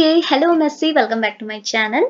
Hello Messi welcome back to my channel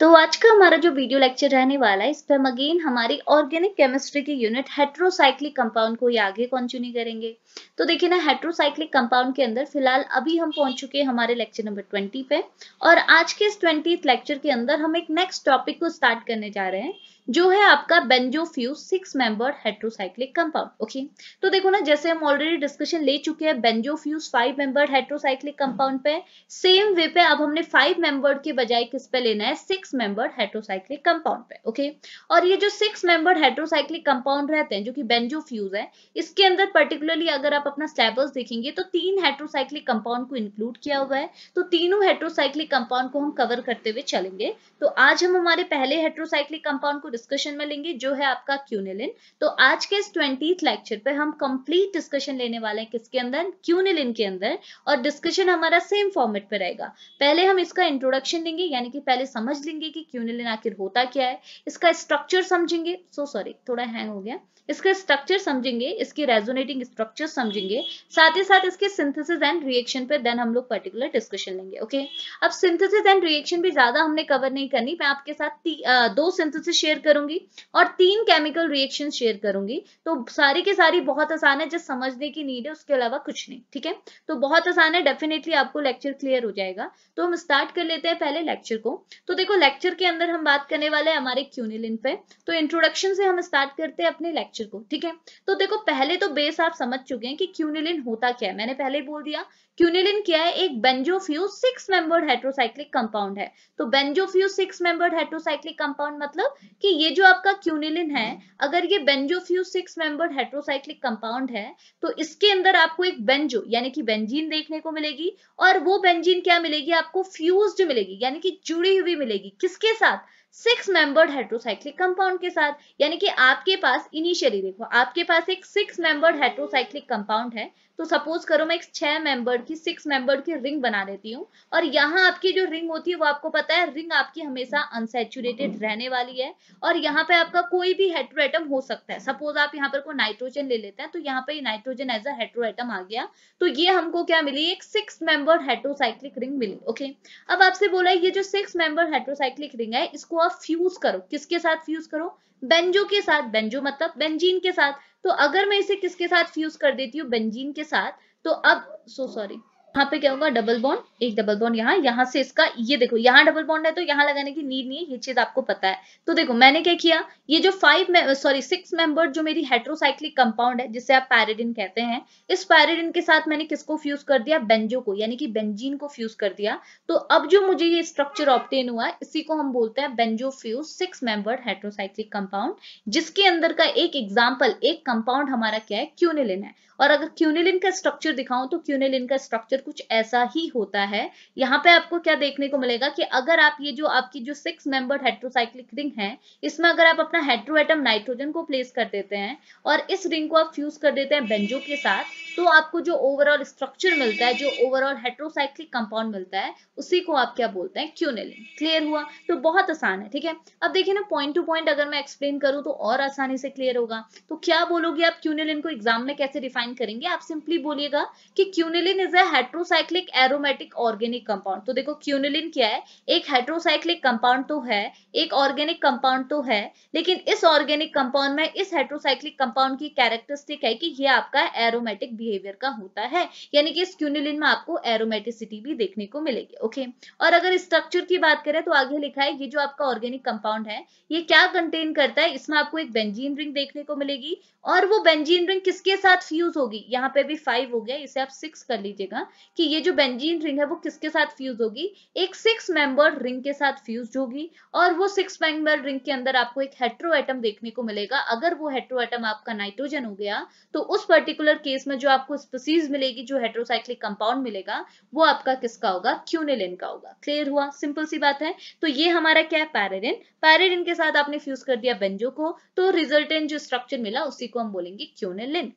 तो आज का हमारा जो वीडियो लेक्चर रहने वाला है इस पर हम अगेन हमारी ऑर्गेनिक केमिस्ट्री की यूनिट हेट्रोसाइक्लिक कंपाउंड को ये आगे कंटिन्यू करेंगे तो देखिए ना हेट्रोसाइक्लिक कंपाउंड के अंदर फिलहाल अभी हम पहुंच चुके हैं हमारे लेक्चर नंबर ट्वेंटी पे और आज के इस ट्वेंटी लेक्चर के अंदर हम एक नेक्स्ट टॉपिक को स्टार्ट करने जा रहे हैं जो है आपका benzofused six member heterocyclic compound okay तो देखो ना जैसे हम ऑलरेडी डिस्कशन ले चुके हैं benzofused five member heterocyclic compound पे सेम वे पे अब हमने फाइव मेंबर के बजाय किस पे लेना है सिक्स मेंबर हेट्रोसाइक्लिक कंपाउंड पे ओके और ये जो सिक्स मेंबर हेट्रोसाइक्लिक कंपाउंड रहते हैं जो कि बेंजोफ्यूज है इसके अंदर पर्टिकुलरली अगर आप अपना सिलेबस देखेंगे तो तीन हेट्रोसाइक्लिक कंपाउंड को इंक्लूड किया हुआ है तो तीनों हेट्रोसाइक्लिक कंपाउंड को हम कवर करते हुए चलेंगे तो आज हम हमारे पहले हेट्रोसाइक्लिक कंपाउंड को डिस्कशन में लेंगे जो है आपका क्यूनेलिन तो आज के इस ट्वेंटी लेक्चर पे हम कंप्लीट डिस्कशन लेने वाले हैं किसके अंदर क्यूनेलिन के अंदर और डिस्कशन हमारा सेम फॉर्मेट पे रहेगा पहले हम इसका इंट्रोडक्शन लेंगे यानी कि पहले समझ लेंगे कि क्यूनेलिन आखिर होता क्या है इसका स्ट्रक्चर समझेंगे सो so, सॉरी थोड़ा हैंग हो गया इसका स्ट्रक्चर समझेंगे इसके रेजोनेटिंग स्ट्रक्चर समझेंगे साथ ही साथ इसके सिंथेसिस एंड रिएक्शन पे देन हम लोग पर्टिकुलर डिस्कशन लेंगे ओके अब सिंथेसिस एंड रिएक्शन भी ज्यादा हमने कवर नहीं करनी मैं आपके साथ आ, दो सिंथेसिस शेयर करूंगी और तीन केमिकल रिएक्शन शेयर करूंगी तो सारी के सारी बहुत आसान है जिस समझने की नीड है उसके अलावा कुछ नहीं ठीक है तो बहुत आसान है डेफिनेटली आपको लेक्चर क्लियर हो जाएगा तो हम स्टार्ट कर लेते हैं पहले लेक्चर को तो देखो लेक्चर के अंदर हम बात करने वाले हैं हमारे क्यूनिलिन पे तो इंट्रोडक्शन से हम स्टार्ट करते हैं अपने लेक्चर स्ट्रक्चर को ठीक है तो देखो पहले तो बेस आप समझ चुके हैं कि क्यूनिलिन होता क्या है मैंने पहले बोल दिया क्यूनिलिन क्या है एक benzofused six membered heterocyclic compound है तो benzofused six membered heterocyclic compound मतलब कि ये जो आपका क्यूनिलिन है अगर ये benzofused six membered heterocyclic compound है तो इसके अंदर आपको एक बेंजो यानी कि बेंजीन देखने को मिलेगी और वो बेंजीन क्या मिलेगी आपको फ्यूज मिलेगी यानी कि जुड़ी हुई मिलेगी किसके साथ सिक्स मेंबर्ड हेट्रोसाइक्लिक कंपाउंड के साथ यानी कि आपके पास इनिशियली देखो आपके पास एक सिक्स मेंबर्ड हेट्रोसाइक्लिक कंपाउंड है तो सपोज करो मैं एक छह मेंबर की सिक्स मेंबर की रिंग बना देती हूँ और यहाँ आपकी जो रिंग होती है वो आपको पता है रिंग आपकी हमेशा अनसेचुरेटेड रहने वाली है और यहाँ पे आपका कोई भी हेट्रो एटम हो सकता है सपोज आप यहाँ पर कोई नाइट्रोजन ले लेते हैं तो यहाँ पे nitrogen as a hetero atom आ गया तो ये हमको क्या मिली एक सिक्स मेंबर हेट्रोसाइक्लिक रिंग मिली ओके अब आपसे बोला ये जो सिक्स मेंबर हेट्रोसाइक्लिक रिंग है इसको आप फ्यूज करो किसके साथ फ्यूज करो बेंजो के साथ बेंजो मतलब बेंजीन के साथ तो अगर मैं इसे किसके साथ फ्यूज कर देती हूँ बेंजीन के साथ तो अब सो सॉरी यहाँ पे क्या होगा डबल बॉन्ड एक डबल बॉन्ड यहाँ यहाँ से इसका ये देखो यहाँ डबल बॉन्ड है तो यहाँ लगाने की नीड नहीं है ये चीज आपको पता है तो देखो मैंने क्या किया ये जो फाइव सॉरी सिक्स मेंबर जो मेरी हेट्रोसाइक्लिक कंपाउंड है जिसे आप पैरेडिन कहते हैं इस पैरेडिन के साथ मैंने किसको फ्यूज कर दिया बेंजो को यानी कि बेंजीन को फ्यूज कर दिया तो अब जो मुझे ये स्ट्रक्चर ऑप्टेन हुआ इसी को हम बोलते हैं benzofused six member heterocyclic compound जिसके अंदर का एक एग्जाम्पल एक कंपाउंड हमारा क्या है क्यूनिलिन है और अगर क्यूनेलिन का स्ट्रक्चर दिखाऊं तो क्यूनेलिन का स्ट्रक्चर कुछ ऐसा ही होता है यहाँ पे आपको क्या देखने को मिलेगा कि अगर आप ये जो आपकी जो सिक्स मेंबर्ड हेट्रोसाइक्लिक रिंग है इसमें अगर आप अपना हेट्रोएटम नाइट्रोजन को प्लेस कर देते हैं और इस रिंग को आप फ्यूज कर देते हैं बेंजो के साथ तो आपको जो ओवरऑल स्ट्रक्चर मिलता है जो ओवरऑल हेट्रोसाइक्लिक कंपाउंड मिलता है उसी को आप क्या बोलते हैं क्यूनेलिन क्लियर हुआ तो बहुत आसान है ठीक है अब देखिए ना पॉइंट टू पॉइंट अगर मैं एक्सप्लेन करूं तो और आसानी से क्लियर होगा तो क्या बोलोगे आप क्यूनेलिन को एग्जाम में कैसे डिफाइन डिफाइन करेंगे आप सिंपली बोलिएगा कि quinoline is a heterocyclic aromatic organic compound तो देखो क्यूनिलिन क्या है एक हेट्रोसाइक्लिक कंपाउंड तो है एक ऑर्गेनिक कंपाउंड तो है लेकिन इस ऑर्गेनिक कंपाउंड में इस हेट्रोसाइक्लिक कंपाउंड की कैरेक्टरिस्टिक है कि यह आपका एरोमेटिक बिहेवियर का होता है यानी कि इस क्यूनिलिन में आपको एरोमेटिसिटी भी देखने को मिलेगी ओके और अगर स्ट्रक्चर की बात करें तो आगे लिखा है ये जो आपका ऑर्गेनिक कंपाउंड है ये क्या कंटेन करता है इसमें आपको एक बेंजीन रिंग देखने को मिलेगी और वो बेंजीन रिंग किसके साथ फ्यूज होगी यहाँ पे भी फाइव हो गया इसे आप सिक्स कर लीजिएगा कि ये जो बेंजीन रिंग है वो किसके साथ फ्यूज होगी एक सिक्स मेंबर रिंग के साथ फ्यूज होगी और वो सिक्स मेंबर रिंग के अंदर आपको एक हेट्रो एटम देखने को मिलेगा अगर वो हेट्रो एटम आपका नाइट्रोजन हो गया तो उस पर्टिकुलर केस में जो आपको स्पीसीज मिलेगी जो हेट्रोसाइक्लिक कंपाउंड मिलेगा वो आपका किसका होगा क्यूनिलिन का होगा क्लियर हुआ सिंपल सी बात है तो ये हमारा क्या है पैरेडिन पैरेडिन के साथ आपने फ्यूज कर दिया बेंजो को तो रिजल्टेंट जो स्ट्रक्चर मिला उसी को हम बोलेंगे क्यूनिलिन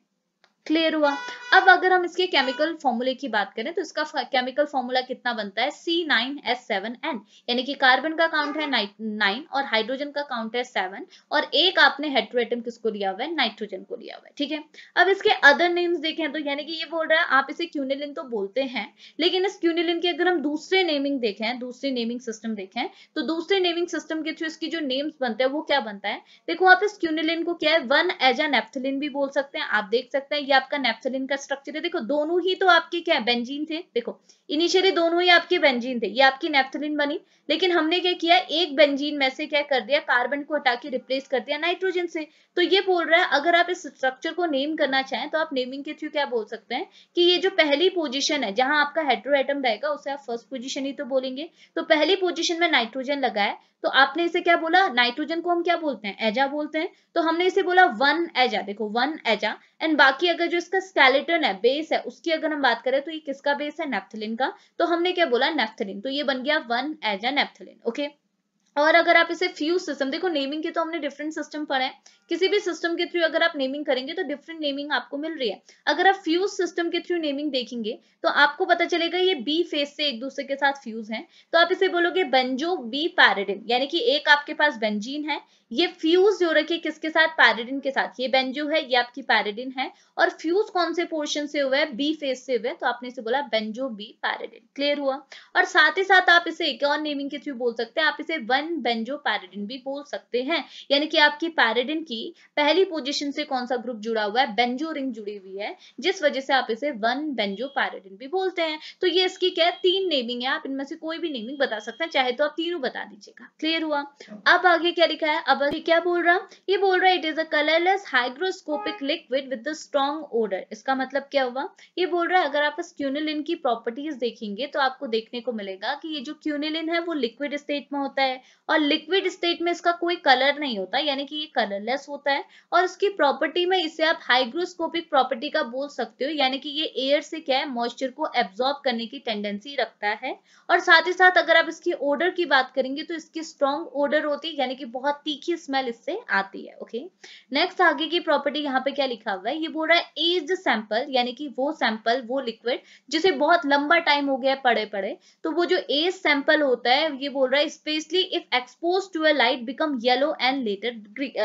क्लियर हुआ अब अगर हम इसके केमिकल फॉर्मूले की बात करें तो इसका केमिकल फॉर्मूला कितना बनता है C nine S seven N यानी कि कार्बन का काउंट है नाइन और हाइड्रोजन का काउंट है सेवन और एक आपने हेट्रोएटम किसको लिया हुआ है नाइट्रोजन को लिया हुआ है ठीक है अब इसके अदर नेम्स देखें तो यानी कि ये बोल रहा है आप इसे क्यूनिलिन तो बोलते हैं लेकिन इस क्यूनिलिन के अगर हम दूसरे नेमिंग देखें दूसरे नेमिंग सिस्टम देखें तो दूसरे नेमिंग सिस्टम के थ्रू इसकी जो नेम्स बनते हैं वो क्या बनता है देखो आप इस क्यूनिलिन को क्या है वन एज एन भी बोल सकते हैं आप देख सकते हैं ये आपका नेप्थलिन का स्ट्रक्चर है देखो दोनों ही तो आपके क्या बेंजीन थे देखो इनिशियली दोनों ही आपके बेंजीन थे ये आपकी नेफ्थलिन बनी लेकिन हमने क्या किया एक बेंजीन में से क्या कर दिया कार्बन को हटा के रिप्लेस कर दिया नाइट्रोजन से तो ये बोल रहा है अगर आप इस स्ट्रक्चर को नेम करना चाहें तो आप नेमिंग के थ्रू क्या बोल सकते हैं कि ये जो पहली पोजिशन है जहां आपका हाइड्रो एटम रहेगा उसे आप फर्स्ट पोजिशन ही तो बोलेंगे तो पहली पोजिशन में नाइट्रोजन लगाया तो आपने इसे क्या बोला नाइट्रोजन को हम क्या बोलते हैं एजा बोलते हैं तो हमने इसे बोला वन एजा देखो वन एजा एंड बाकी अगर जो इसका स्केलेटन है बेस है उसकी अगर हम बात करें तो ये किसका बेस है नेप्थलिन का का तो हमने क्या बोला नेफ्थलिन तो ये बन गया one as a naphthalene okay और अगर आप इसे फ्यूज सिस्टम देखो नेमिंग के तो हमने डिफरेंट सिस्टम पढ़े हैं किसी भी सिस्टम के थ्रू अगर आप नेमिंग करेंगे तो डिफरेंट नेमिंग आपको मिल रही है अगर आप फ्यूज सिस्टम के थ्रू नेमिंग देखेंगे तो आपको पता चलेगा ये बी फेस से एक दूसरे के साथ फ्यूज है तो आप इसे बोलोगे बेंजो बी पैरेडिन यानी कि एक आपके पास बेंजीन है ये फ्यूज जो रखे किसके साथ पैरेडिन के साथ ये बेंजो है ये आपकी पैरेडिन है और फ्यूज कौन से पोर्शन से हुआ है बी फेस से हुआ है तो आपने इसे बोला बेंजो बी पैरेडिन क्लियर हुआ और साथ ही साथ आप इसे एक और नेमिंग के थ्रू बोल सकते हैं आप इसे वन बेंजो पैरेडिन भी बोल सकते हैं यानी कि आपकी पैरेडिन की की पहली पोजीशन से कौन सा ग्रुप जुड़ा हुआ है बेंजो रिंग जुड़ी हुई है जिस वजह से आप इसे वन बेंजो पैराडिन भी बोलते हैं तो ये इसकी क्या तीन नेमिंग है आप इनमें से कोई भी नेमिंग बता सकते हैं चाहे तो आप तीनों बता दीजिएगा क्लियर हुआ अब आगे क्या लिखा है अब आगे क्या बोल रहा ये बोल रहा है it is a colourless hygroscopic liquid with strong odour इसका मतलब क्या हुआ ये बोल रहा है अगर आप इस क्यूनिलिन की प्रॉपर्टीज देखेंगे तो आपको देखने को मिलेगा कि ये जो क्यूनिलिन है वो लिक्विड स्टेट में होता है और लिक्विड स्टेट में इसका कोई कलर नहीं होता यानी कि ये कलरलेस गैस होता है और उसकी प्रॉपर्टी में इसे आप हाइग्रोस्कोपिक प्रॉपर्टी का बोल सकते हो यानी कि ये एयर से क्या है मॉइस्चर को एब्जॉर्ब करने की टेंडेंसी रखता है और साथ ही साथ अगर आप इसकी ओडर की बात करेंगे तो इसकी स्ट्रॉन्ग ओडर होती है यानी कि बहुत तीखी स्मेल इससे आती है ओके नेक्स्ट आगे की प्रॉपर्टी यहाँ पे क्या लिखा हुआ है ये बोल रहा है एज सैंपल यानी कि वो सैंपल वो लिक्विड जिसे बहुत लंबा टाइम हो गया पड़े पड़े तो वो जो एज सैंपल होता है ये बोल रहा है specially if expose to a light become yellow and later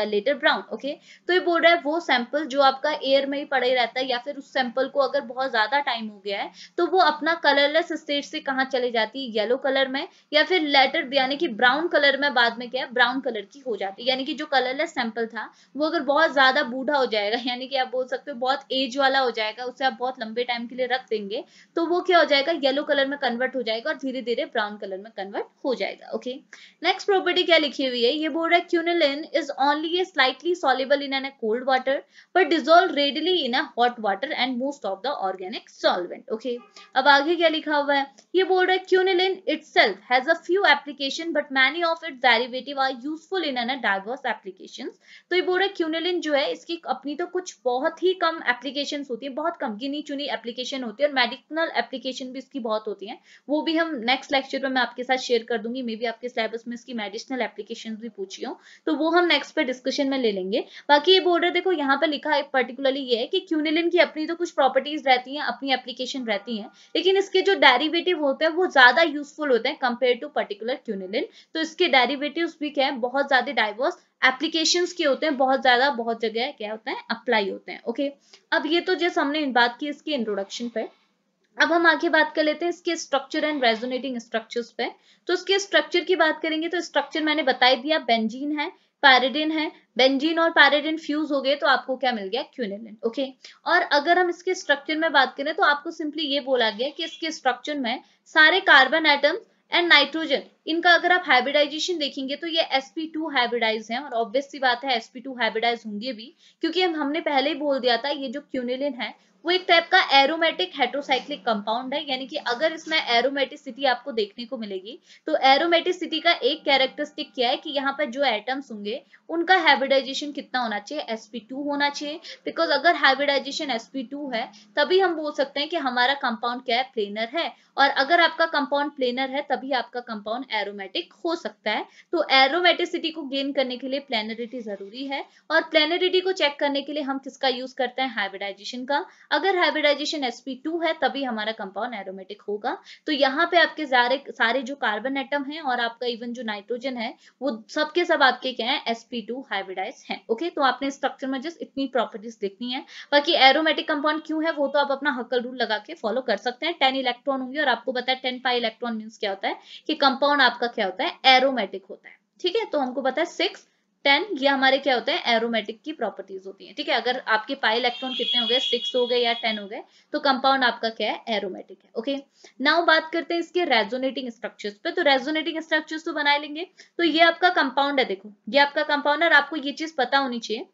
later brown okay तो ये बोल रहा है वो सैंपल जो आपका एयर में ही पड़े रहता है या फिर उस सैंपल को अगर बहुत ज्यादा टाइम हो गया है तो वो अपना कलरलेस स्टेज से कहाँ चले जाती है येलो कलर में या फिर लेटर यानी कि ब्राउन कलर में बाद में क्या है ब्राउन कलर की हो जाती है यानी कि जो कलरलेस सैंपल था वो अगर बहुत ज्यादा बूढ़ा हो जाएगा यानी कि आप बोल सकते हो बहुत एज वाला हो जाएगा उसे आप बहुत लंबे टाइम के लिए रख देंगे तो वो क्या हो जाएगा येलो कलर में कन्वर्ट हो जाएगा और धीरे धीरे ब्राउन कलर में कन्वर्ट हो जाएगा ओके नेक्स्ट प्रॉपर्टी क्या लिखी हुई है ये बोल रहा है quinoline is only a slight lightly soluble in a cold water but dissolve readily in a hot water and most of the organic solvent. Okay. अब आगे क्या लिखा हुआ है ये बोल रहा है क्यूनिलिन itself has a few application but many of its derivative are useful in an diverse applications. तो ये बोल रहा है क्यूनिलिन जो है इसकी अपनी तो कुछ बहुत ही कम एप्लीकेशन होती है बहुत कम गिनी चुनी एप्लीकेशन होती है और मेडिकल एप्लीकेशन भी इसकी बहुत होती है वो भी हम नेक्स्ट लेक्चर में मैं आपके साथ शेयर कर दूंगी मे बी आपके सिलेबस में इसकी मेडिसिनल एप्लीकेशन भी पूछी हूँ तो वो हम नेक्स्ट पे डिस्कशन में ले ले लेंगे बाकी ये बॉर्डर देखो यहाँ पर लिखा है पर्टिकुलरली ये है कि क्यूनिलिन की अपनी तो कुछ प्रॉपर्टीज रहती हैं अपनी एप्लीकेशन रहती हैं लेकिन इसके जो डेरिवेटिव होते हैं वो ज्यादा यूजफुल होते हैं कंपेयर टू पर्टिकुलर क्यूनिलिन तो इसके डेरिवेटिव भी क्या है बहुत ज्यादा डाइवर्स एप्लीकेशन के होते हैं बहुत ज्यादा बहुत जगह क्या होते हैं अप्लाई होते हैं ओके अब ये तो जैसे हमने बात की इसके इंट्रोडक्शन पर अब हम आगे बात कर लेते हैं इसके स्ट्रक्चर एंड रेजोनेटिंग स्ट्रक्चर्स पे तो इसके स्ट्रक्चर की बात करेंगे तो स्ट्रक्चर मैंने बताई दिया बेंजीन है पैरिडिन है बेंजीन और पैरिडिन फ्यूज हो गए तो आपको क्या मिल गया क्यूनिलिन ओके और अगर हम इसके स्ट्रक्चर में बात करें तो आपको सिंपली ये बोला गया कि इसके स्ट्रक्चर में सारे कार्बन एटम्स एंड नाइट्रोजन इनका अगर आप हाइब्रिडाइजेशन देखेंगे तो ये sp2 हाइब्रिडाइज हैं और ऑब्वियस सी बात है sp2 हाइब्रिडाइज होंगे भी क्योंकि हमने पहले ही बोल दिया था ये जो क्यूनेलिन है वो एक टाइप का एरोमेटिक हेट्रोसाइक्लिक कंपाउंड है यानी कि अगर इसमें एरोमेटिसिटी आपको देखने को मिलेगी तो एरोमेटिसिटी का एक कैरेक्टरिस्टिक क्या है कि यहाँ पर जो एटम्स होंगे उनका हाइब्रिडाइजेशन कितना होना चाहिए sp2 होना चाहिए बिकॉज अगर हैबिडाइजेशन sp2 है तभी हम बोल सकते हैं कि हमारा कंपाउंड क्या है प्लेनर है और अगर आपका कंपाउंड प्लेनर है तभी आपका कंपाउंड एरोमेटिक हो सकता है तो एरोमेटिसिटी को गेन करने के लिए प्लेनरिटी जरूरी है और प्लेनरिटी को चेक करने के लिए हम किसका यूज करते हैं हाइब्रिडाइजेशन का अगर हाइब्रिडाइजेशन sp2 है तभी हमारा कंपाउंड एरोमेटिक होगा तो यहाँ पे आपके सारे सारे जो कार्बन एटम हैं और आपका इवन जो नाइट्रोजन है वो सबके सब आपके क्या है sp2 हाइब्रिडाइज है ओके तो आपने स्ट्रक्चर में जस्ट इतनी प्रॉपर्टीज देखनी है बाकी एरोमेटिक कंपाउंड क्यों है वो तो आप अपना हक्कल रूल लगा के फॉलो कर सकते हैं टेन इलेक्ट्रॉन होंगे और आपको पता है टेन पाई इलेक्ट्रॉन मीन क्या होता है कि कंपाउंड आपका क्या होता है एरोमेटिक होता है ठीक है तो हमको पता है सिक्स टेन ये हमारे क्या होते हैं एरोमेटिक की प्रॉपर्टीज होती हैं ठीक है अगर आपके पाई इलेक्ट्रॉन कितने हो गए सिक्स हो गए या टेन हो गए तो कंपाउंड आपका क्या है एरोमेटिक है ओके नाउ बात करते हैं इसके रेजोनेटिंग स्ट्रक्चर्स पे तो रेजोनेटिंग स्ट्रक्चर्स तो बनाए लेंगे तो ये आपका कंपाउंड है देखो ये आपका कंपाउंड और आपको ये चीज पता होनी चाहिए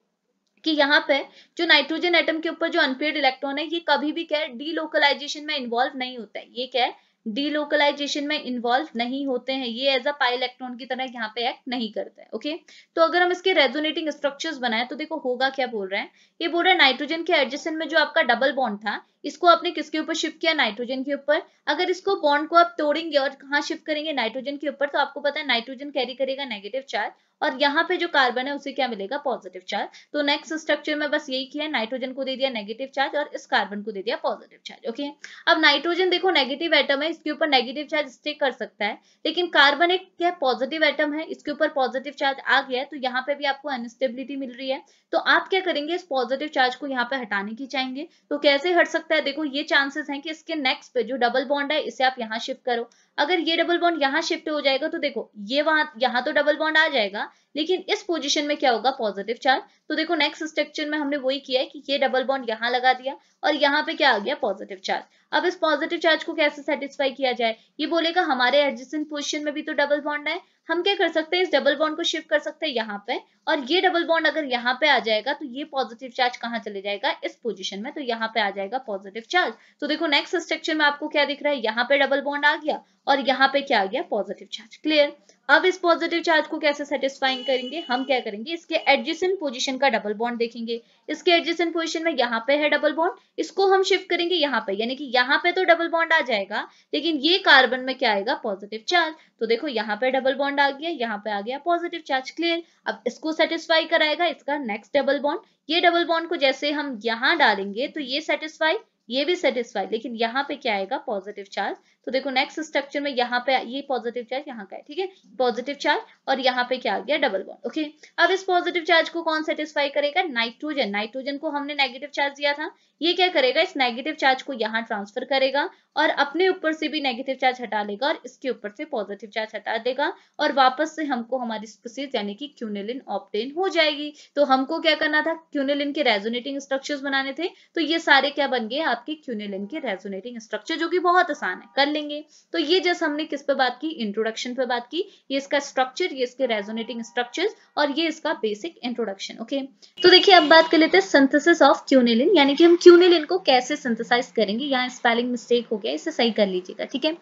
कि यहाँ पे जो नाइट्रोजन एटम के ऊपर जो अनपेड इलेक्ट्रॉन है ये कभी भी क्या है डीलोकलाइजेशन में इन्वॉल्व नहीं होता है ये क्या है डीलोकलाइजेशन में इन्वॉल्व नहीं होते हैं ये एज अ पाई इलेक्ट्रॉन की तरह यहाँ पे एक्ट नहीं करते हैं ओके तो अगर हम इसके रेजोनेटिंग स्ट्रक्चर्स बनाए तो देखो होगा क्या बोल रहे हैं ये बोल रहे हैं नाइट्रोजन के एडजस्टन में जो आपका डबल बॉन्ड था इसको आपने किसके ऊपर शिफ्ट किया नाइट्रोजन के ऊपर अगर इसको बॉन्ड को आप तोड़ेंगे और कहाँ शिफ्ट करेंगे नाइट्रोजन के ऊपर तो आपको पता है नाइट्रोजन कैरी करेगा नेगेटिव चार्ज और यहाँ पे जो कार्बन है उसे क्या मिलेगा पॉजिटिव चार्ज तो नेक्स्ट स्ट्रक्चर में बस यही किया नाइट्रोजन को दे दिया नेगेटिव चार्ज और इस कार्बन को दे दिया पॉजिटिव चार्ज ओके अब नाइट्रोजन देखो नेगेटिव एटम है इसके ऊपर नेगेटिव चार्ज स्टे कर सकता है लेकिन कार्बन एक क्या पॉजिटिव एटम है इसके ऊपर पॉजिटिव चार्ज आ गया है तो यहाँ पे भी आपको अनस्टेबिलिटी मिल रही है तो आप क्या करेंगे इस पॉजिटिव चार्ज को यहाँ पे हटाने की चाहेंगे तो कैसे हट सकता है देखो ये चांसेस है कि इसके नेक्स्ट पे जो डबल बॉन्ड है इसे आप यहाँ शिफ्ट करो अगर ये डबल बॉन्ड यहाँ शिफ्ट हो जाएगा तो देखो ये वहां यहाँ तो डबल बॉन्ड आ जाएगा लेकिन इस पोजीशन में क्या होगा पॉजिटिव चार्ज तो देखो नेक्स्ट स्ट्रक्चर में हमने वही किया है कि ये डबल बॉन्ड यहाँ लगा दिया और यहाँ पे क्या आ गया पॉजिटिव चार्ज अब इस पॉजिटिव चार्ज को कैसे सेटिस्फाई किया जाए ये बोलेगा हमारे एडजस्टेंट पोजिशन में भी तो डबल बॉन्ड है हम क्या कर सकते हैं इस डबल बॉन्ड को शिफ्ट कर सकते हैं यहाँ पे और ये डबल बॉन्ड अगर यहाँ पे आ जाएगा तो ये पॉजिटिव चार्ज कहाँ चले जाएगा इस पोजिशन में तो यहाँ पे आ जाएगा पॉजिटिव चार्ज तो देखो नेक्स्ट स्ट्रक्चर में आपको क्या दिख रहा है यहाँ पे डबल बॉन्ड आ गया और यहाँ पे क्या आ गया पॉजिटिव चार्ज क्लियर अब इस पॉजिटिव चार्ज को कैसे सेटिस्फाइंग करेंगे हम क्या करेंगे इसके एडजेसेंट पोजीशन का डबल बॉन्ड देखेंगे इसके एडजेसेंट पोजीशन में यहाँ पे है डबल बॉन्ड इसको हम शिफ्ट करेंगे यहाँ पे यानी कि यहाँ पे तो डबल बॉन्ड आ जाएगा लेकिन ये कार्बन में क्या आएगा पॉजिटिव चार्ज तो देखो यहाँ पे डबल बॉन्ड आ गया यहाँ पे आ गया पॉजिटिव चार्ज क्लियर अब इसको सेटिस्फाई कराएगा इसका नेक्स्ट डबल बॉन्ड ये डबल बॉन्ड को जैसे हम यहाँ डालेंगे तो ये सेटिस्फाई ये भी सेटिस्फाई लेकिन यहाँ पे क्या आएगा पॉजिटिव चार्ज तो देखो नेक्स्ट स्ट्रक्चर में यहाँ पे ये पॉजिटिव चार्ज यहाँ का है ठीक है पॉजिटिव चार्ज और यहाँ पे क्या आ गया डबल बॉन्ड ओके अब इस पॉजिटिव चार्ज को कौन सेटिस्फाई करेगा नाइट्रोजन नाइट्रोजन को हमने नेगेटिव चार्ज दिया था ये क्या करेगा इस नेगेटिव चार्ज को यहाँ ट्रांसफर करेगा और अपने ऊपर से भी नेगेटिव चार्ज हटा लेगा और इसके ऊपर से पॉजिटिव चार्ज हटा देगा और वापस से हमको हमारी स्पीसीज यानी कि क्यूनेलिन ऑप्टेन हो जाएगी तो हमको क्या करना था क्यूनेलिन के रेजोनेटिंग स्ट्रक्चर्स बनाने थे तो ये सारे क्या बन गए आपके क्यूनेलिन के रेजोनेटिंग स्ट्रक्चर जो कि बहुत आसान है कर लेंगे तो ये जैसे हमने किस पे बात की इंट्रोडक्शन पे बात की ये इसका स्ट्रक्चर ये इसके रेजोनेटिंग स्ट्रक्चर और ये इसका बेसिक इंट्रोडक्शन ओके तो देखिए अब बात कर लेते हैं सिंथेसिस ऑफ क्यूनेलिन यानी कि हम क्यूनेलिन को कैसे सिंथेसाइज करेंगे यहाँ स्पेलिंग मिस्टेक हो गया इसे सही कर लीजिएगा ठीक है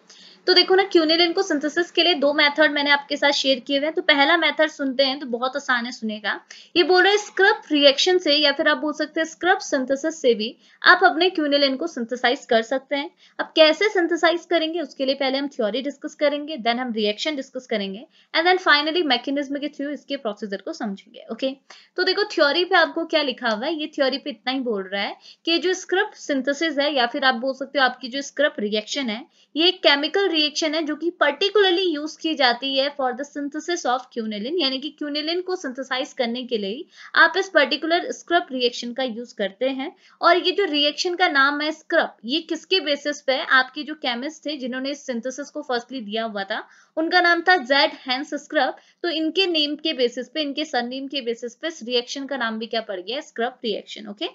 तो देखो ना क्यूनिलिन को सिंथेसिस के लिए दो मेथड मैंने आपके साथ शेयर किए हुए हैं तो पहला मेथड सुनते हैं तो बहुत आसान है सुनेगा ये बोल रहे हैं स्क्रब रिएक्शन से या फिर आप बोल सकते हैं स्क्रब सिंथेसिस से भी आप अपने क्यूनिलिन को सिंथेसाइज कर सकते हैं अब कैसे सिंथेसाइज करेंगे उसके लिए पहले हम थ्योरी डिस्कस करेंगे देन हम रिएक्शन डिस्कस करेंगे एंड देन फाइनली मैकेनिज्म के थ्रू इसके प्रोसीजर को समझेंगे ओके तो देखो थ्योरी पे आपको क्या लिखा हुआ है ये थ्योरी पे इतना ही बोल रहा है कि जो स्क्रब सिंथेसिस है या फिर आप बोल सकते हो आपकी जो स्क्रब रिएक्शन है ये केमिकल रिएक्शन है जो कि पर्टिकुलरली यूज की जाती है for the synthesis of quinoline यानी कि क्यूनेलिन को सिंथेसाइज करने के लिए आप इस पर्टिकुलर स्क्रब रिएक्शन का यूज करते हैं और ये जो रिएक्शन का नाम है स्क्रब ये किसके बेसिस पे आपके जो केमिस्ट थे जिन्होंने इस सिंथेसिस को फर्स्टली दिया हुआ था उनका नाम था जेड हैंस स्क्रब तो इनके नेम के बेसिस पे इनके सरनेम के बेसिस पे इस रिएक्शन का नाम भी क्या पड़ गया स्क्रब रिएक्शन ओके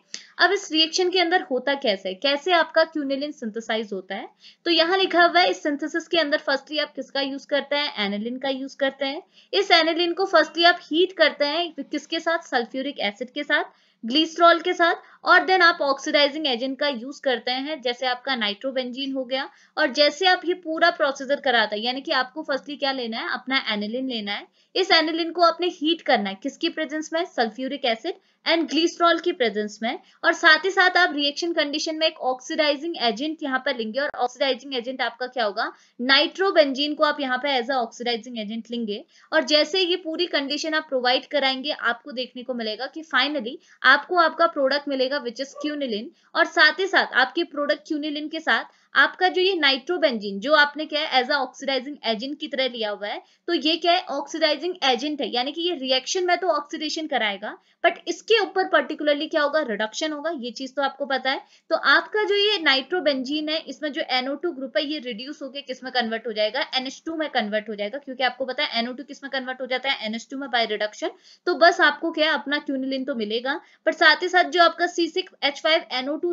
अब इस रिएक्शन के अंदर होता कैसे कैसे आपका क्यूनेलिन सिंथेसाइज होता है तो यहाँ लिखा हुआ है इस सिंथेसिस के अंदर फर्स्टली आप किसका यूज करते हैं एनिलिन का यूज करते हैं इस एनिलिन को फर्स्टली आप हीट करते हैं किसके साथ सल्फ्यूरिक एसिड के साथ ग्लिसरॉल के साथ और देन आप ऑक्सीडाइजिंग एजेंट का यूज करते हैं जैसे आपका नाइट्रोबेंजीन हो गया और जैसे आप ये पूरा प्रोसीजर कराते हैं यानी कि आपको फर्स्टली क्या लेना है अपना एनिलिन लेना है इस एनिलिन को आपने हीट करना है किसकी प्रेजेंस में सल्फ्यूरिक एसिड एंड ग्लिसरॉल की प्रेजेंस में और साथ ही साथ आप रिएक्शन कंडीशन में एक ऑक्सीडाइजिंग एजेंट यहाँ पर लेंगे और ऑक्सीडाइजिंग एजेंट आपका क्या होगा नाइट्रोबेंजीन को आप यहाँ पर एज अ ऑक्सीडाइजिंग एजेंट लेंगे और जैसे ये पूरी कंडीशन आप प्रोवाइड कराएंगे आपको देखने को मिलेगा कि फाइनली आपको आपका प्रोडक्ट मिलेगा विच इज क्यूनिलिन और साथ ही साथ आपके प्रोडक्ट क्यूनिलिन के साथ आपका जो ये नाइट्रोबेंजीन जो आपने क्या है एज अ ऑक्सीडाइजिंग एजेंट की तरह लिया हुआ है तो ये क्या है ऑक्सीडाइजिंग एजेंट है यानी कि ये रिएक्शन में तो ऑक्सीडेशन कराएगा बट इसके ऊपर पर्टिकुलरली क्या होगा रिडक्शन होगा ये चीज तो आपको पता है तो आपका जो ये नाइट्रोबेंजीन है इसमें जो एनओ ग्रुप है ये रिड्यूस होकर किस में कन्वर्ट हो जाएगा एनएस में कन्वर्ट हो जाएगा क्योंकि आपको पता है एनओ किस में कन्वर्ट हो जाता है एनएस में बाय रिडक्शन तो बस आपको क्या है अपना क्यूनिलिन तो मिलेगा बट साथ ही साथ जो आपका सी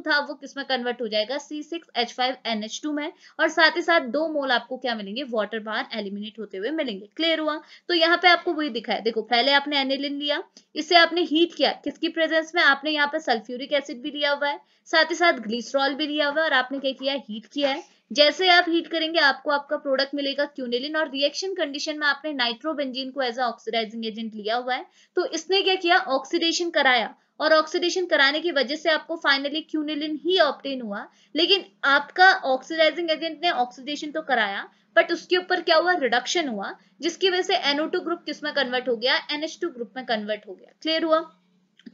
था वो किस में कन्वर्ट हो जाएगा सी NH2 में और साथ ही साथ दो मोल आपको क्या मिलेंगे वाटर बाहर एलिमिनेट होते हुए मिलेंगे क्लियर हुआ तो यहाँ पे आपको वही दिखाया देखो पहले आपने एनिलिन लिया इसे आपने हीट किया किसकी प्रेजेंस में आपने यहाँ पे सल्फ्यूरिक एसिड भी लिया हुआ है साथ ही साथ ग्लिसरॉल भी लिया हुआ है और आपने क्या किया हीट किया है जैसे आप हीट करेंगे आपको आपका प्रोडक्ट मिलेगा क्यूनेलिन और रिएक्शन कंडीशन में आपने नाइट्रोबेंजीन को एज ऑक्सीडाइजिंग एजेंट लिया हुआ है तो इसने क्या किया ऑक्सीडेशन कराया और ऑक्सीडेशन कराने की वजह से आपको फाइनली क्यूनिलिन ही ऑप्टेन हुआ लेकिन आपका ऑक्सीडाइजिंग एजेंट ने ऑक्सीडेशन तो कराया बट उसके ऊपर क्या हुआ रिडक्शन हुआ जिसकी वजह से NO2 ग्रुप किस में कन्वर्ट हो गया NH2 ग्रुप में कन्वर्ट हो गया क्लियर हुआ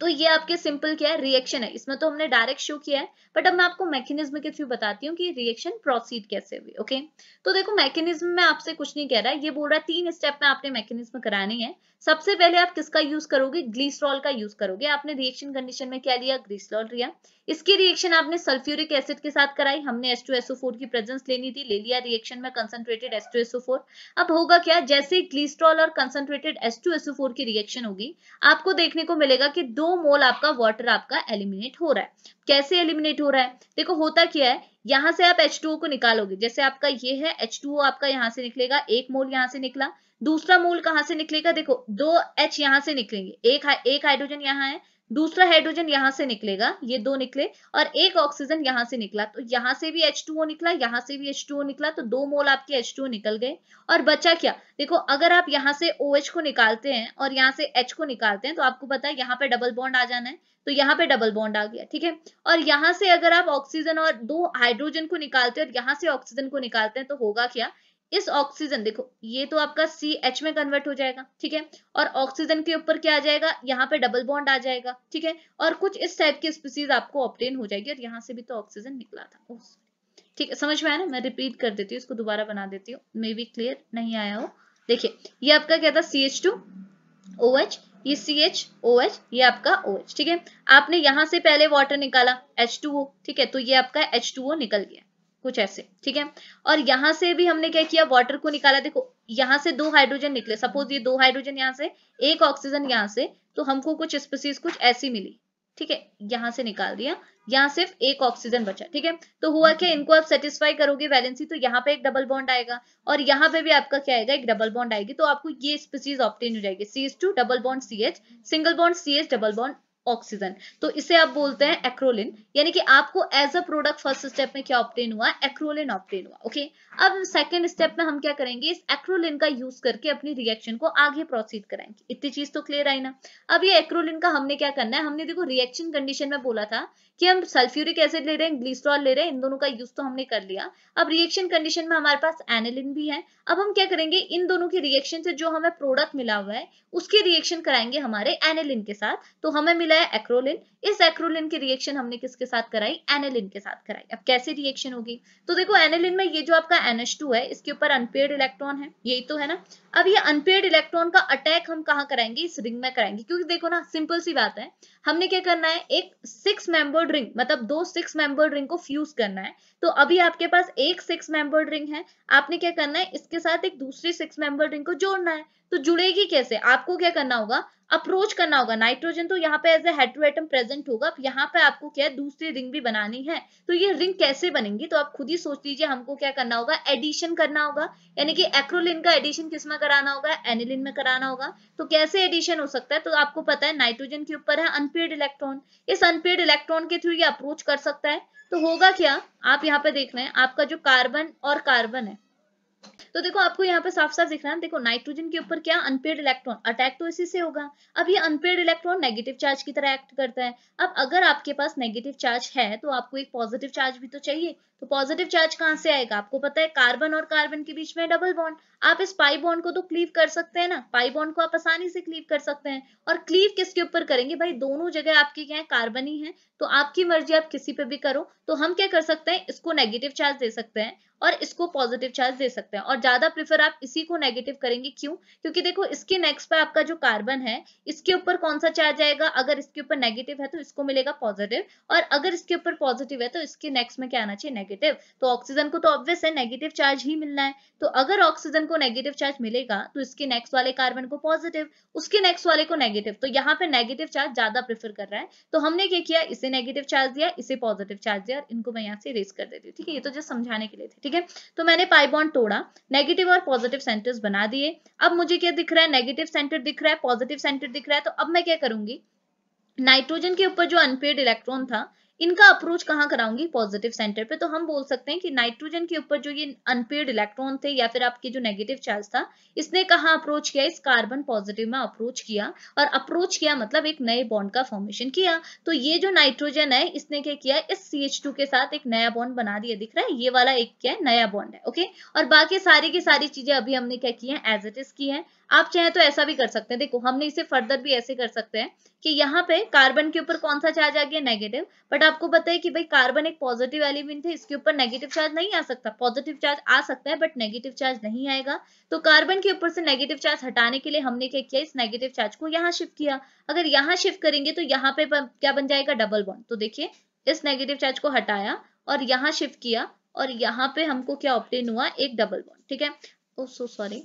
तो ये आपके सिंपल क्या है रिएक्शन है इसमें तो हमने डायरेक्ट शो किया है बट अब मैं आपको मैकेनिज्म के थ्रू बताती हूँ कि रिएक्शन प्रोसीड कैसे हुई ओके तो देखो मैकेनिज्म में आपसे कुछ नहीं कह रहा है ये बोल रहा है तीन स्टेप में आपने मैकेनिज्म करानी है सबसे पहले आप किसका यूज करोगे ग्लिसरॉल का यूज करोगे आपने रिएक्शन कंडीशन में क्या लिया ग्लिसरॉल लिया इसकी रिएक्शन आपने सल्फ्यूरिक एसिड के साथ कराई हमने H2SO4 की प्रेजेंस लेनी थी ले लिया रिएक्शन में कंसंट्रेटेड H2SO4 अब होगा क्या जैसे ग्लिसरॉल और कंसंट्रेटेड H2SO4 की रिएक्शन होगी आपको देखने को मिलेगा कि दो मोल आपका वाटर आपका एलिमिनेट हो रहा है कैसे एलिमिनेट हो रहा है देखो होता क्या है यहाँ से आप H2O को निकालोगे जैसे आपका ये है H2O आपका यहाँ से निकलेगा एक मोल यहाँ से निकला दूसरा मूल कहां से निकलेगा देखो दो एच यहां से निकलेंगे एक एक हाइड्रोजन यहाँ है दूसरा हाइड्रोजन यहां से निकलेगा ये दो निकले और एक ऑक्सीजन यहां से निकला तो यहाँ से भी H2O निकला यहां से भी H2O निकला तो दो मोल आपके H2O निकल गए और बचा क्या देखो अगर आप यहाँ से OH को निकालते हैं और यहाँ से H को निकालते हैं तो आपको पता है यहाँ पे डबल बॉन्ड आ जाना है तो यहाँ पे डबल बॉन्ड आ गया ठीक है और यहाँ से अगर आप ऑक्सीजन और दो हाइड्रोजन को निकालते हैं और यहाँ से ऑक्सीजन को निकालते हैं तो होगा क्या इस ऑक्सीजन देखो ये तो आपका सी एच में कन्वर्ट हो जाएगा ठीक है और ऑक्सीजन के ऊपर क्या आ जाएगा यहाँ पे डबल बॉन्ड आ जाएगा ठीक है और कुछ इस टाइप की स्पीसीज आपको ऑप्टेन हो जाएगी और यहाँ से भी तो ऑक्सीजन निकला था oh, ठीक है समझ में आया ना मैं रिपीट कर देती हूँ इसको दोबारा बना देती हूँ मे बी क्लियर नहीं आया हो देखिए ये आपका क्या था C H two O H ये सी एच ओ एच ये आपका ओ एच ठीक है आपने यहां से पहले वाटर निकाला एच टू ओ ठीक है तो ये आपका एच टू ओ निकल गया कुछ ऐसे ठीक है और यहाँ से भी हमने क्या किया वाटर को निकाला देखो यहाँ से दो हाइड्रोजन निकले सपोज ये दो हाइड्रोजन यहाँ से एक ऑक्सीजन यहाँ से तो हमको कुछ स्पीसीज कुछ ऐसी मिली ठीक है यहां से निकाल दिया यहाँ सिर्फ एक ऑक्सीजन बचा ठीक है तो हुआ क्या इनको आप सेटिस्फाई करोगे वैलेंसी तो यहाँ पे एक डबल बॉन्ड आएगा और यहाँ पे भी आपका क्या आएगा एक डबल बॉन्ड आएगी तो आपको ये स्पीसीज ऑप्टेन हो जाएगी C H two double bond C H single bond C H double bond oxygen तो इसे आप बोलते हैं एक्रोलिन यानी कि आपको as a product first step में क्या ऑप्टेन हुआ एक्रोलिन ऑप्टेन हुआ ओके अब सेकंड स्टेप में हम क्या करेंगे इस एक्रोलिन का यूज करके अपनी रिएक्शन को आगे प्रोसीड कराएंगे इतनी चीज तो क्लियर आई ना अब ये एक्रोलिन का हमने क्या करना है हमने देखो रिएक्शन कंडीशन में बोला था कि हम सल्फ्यूरिक एसिड ले रहे हैं ग्लिस्ट्रॉल ले रहे हैं इन दोनों का यूज तो हमने कर लिया अब रिएक्शन कंडीशन में हमारे पास एनिलिन भी है अब हम क्या करेंगे इन दोनों की रिएक्शन से जो हमें प्रोडक्ट मिला हुआ है उसके रिएक्शन कराएंगे हमारे एनिलिन के साथ तो हमें मिला है एक्रोलिन इस एक्रोलिन की रिएक्शन हमने किसके साथ कराई एनिलिन के साथ कराई अब कैसे रिएक्शन होगी तो देखो एनिलिन में ये जो आपका NH2 है इसके ऊपर अनपेड इलेक्ट्रॉन है यही तो है ना अब ये अनपेड इलेक्ट्रॉन का अटैक हम कहा कराएंगे इस रिंग में कराएंगे क्योंकि देखो ना सिंपल सी बात है हमने क्या करना है एक सिक्स मेंबर मेंबर्ड रिंग मतलब दो सिक्स मेंबर्ड रिंग को फ्यूज करना है तो अभी आपके पास एक सिक्स मेंबर्ड रिंग है आपने क्या करना है इसके साथ एक दूसरी सिक्स मेंबर्ड रिंग को जोड़ना है तो जुड़ेगी कैसे आपको क्या करना होगा अप्रोच करना होगा नाइट्रोजन तो यहाँ पे एज ए प्रेजेंट होगा यहाँ पे आपको क्या है दूसरी रिंग भी बनानी है तो ये रिंग कैसे बनेंगी तो आप खुद ही सोच लीजिए हमको क्या करना होगा एडिशन करना होगा यानी कि एक्रोलिन का एडिशन किस में कराना होगा एनिलिन में कराना होगा तो कैसे एडिशन हो सकता है तो आपको पता है नाइट्रोजन के ऊपर है अनपेड इलेक्ट्रॉन इस अनपेड इलेक्ट्रॉन के थ्रू ये अप्रोच कर सकता है तो होगा क्या आप यहाँ पे देख रहे हैं आपका जो कार्बन और कार्बन है तो देखो आपको यहाँ पे साफ साफ दिख रहा है देखो नाइट्रोजन के ऊपर क्या अनपेड इलेक्ट्रॉन अटैक तो इसी से होगा अब ये अनपेड इलेक्ट्रॉन नेगेटिव चार्ज की तरह एक्ट करता है अब अगर आपके पास नेगेटिव चार्ज है तो आपको एक पॉजिटिव चार्ज भी तो चाहिए तो पॉजिटिव चार्ज कहां से आएगा आपको पता है कार्बन और कार्बन के बीच में डबल बॉन्ड आप इस पाई बॉन्ड को तो क्लीव कर सकते हैं ना पाई बॉन्ड को आप आसानी से क्लीव कर सकते हैं और क्लीव किसके ऊपर करेंगे भाई दोनों जगह आपके क्या है कार्बन ही है तो आपकी मर्जी आप किसी पे भी करो तो हम क्या कर सकते हैं इसको नेगेटिव चार्ज दे सकते हैं और इसको पॉजिटिव चार्ज दे सकते हैं और ज्यादा प्रिफर आप इसी को नेगेटिव करेंगे क्यों क्योंकि देखो इसके नेक्स्ट पे आपका जो कार्बन है इसके ऊपर कौन सा चार्ज आएगा अगर इसके ऊपर नेगेटिव है तो इसको मिलेगा पॉजिटिव और अगर इसके ऊपर पॉजिटिव है तो इसके नेक्स्ट में क्या आना चाहिए नेगेटिव तो ऑक्सीजन को तो ऑब्वियस है नेगेटिव चार्ज ही मिलना है तो अगर ऑक्सीजन को नेगेटिव चार्ज मिलेगा तो इसके नेक्स्ट वाले कार्बन को पॉजिटिव उसके नेक्स्ट वाले को नेगेटिव तो यहाँ पे नेगेटिव चार्ज ज्यादा प्रेफर कर रहा है तो हमने क्या किया इसे नेगेटिव चार्ज दिया इसे पॉजिटिव चार्ज दिया और इनको मैं यहाँ से रेस कर देती हूँ ठीक है ये तो जस्ट समझाने के लिए थे ठीक है तो मैंने पाइबॉन्ड तोड़ा नेगेटिव और पॉजिटिव सेंटर्स बना दिए अब मुझे क्या दिख रहा है नेगेटिव सेंटर दिख रहा है पॉजिटिव सेंटर दिख रहा है तो अब मैं क्या करूंगी नाइट्रोजन के ऊपर जो अनपेड इलेक्ट्रॉन था इनका अप्रोच कहाँ कराऊंगी पॉजिटिव सेंटर पे तो हम बोल सकते हैं कि नाइट्रोजन के ऊपर जो ये अनपेड इलेक्ट्रॉन थे या फिर आपके जो नेगेटिव चार्ज था इसने कहा अप्रोच किया इस कार्बन पॉजिटिव में अप्रोच किया और अप्रोच किया मतलब एक नए बॉन्ड का फॉर्मेशन किया तो ये जो नाइट्रोजन है इसने क्या किया इस सी के साथ एक नया बॉन्ड बना दिया दिख रहा है ये वाला एक क्या है नया बॉन्ड है ओके और बाकी सारी की सारी चीजें अभी हमने क्या की है एज इट इज की है आप चाहे तो ऐसा भी कर सकते हैं देखो हमने इसे फर्दर भी ऐसे कर सकते हैं कि यहाँ पे कार्बन के ऊपर कौन सा चार्ज आ गया नेगेटिव बट आपको पता है कि भाई कार्बन एक पॉजिटिव एलिमेंट है इसके ऊपर नेगेटिव चार्ज नहीं आ सकता पॉजिटिव चार्ज आ सकता है बट नेगेटिव चार्ज नहीं आएगा तो कार्बन के ऊपर से नेगेटिव चार्ज हटाने के लिए हमने क्या किया इस नेगेटिव चार्ज को यहाँ शिफ्ट किया अगर यहाँ शिफ्ट करेंगे तो यहाँ पे क्या बन जाएगा डबल बॉन्ड तो देखिये इस नेगेटिव चार्ज को हटाया और यहाँ शिफ्ट किया और यहाँ पे हमको क्या ऑप्टेन हुआ एक डबल बॉन्ड ठीक है ओ सो सॉरी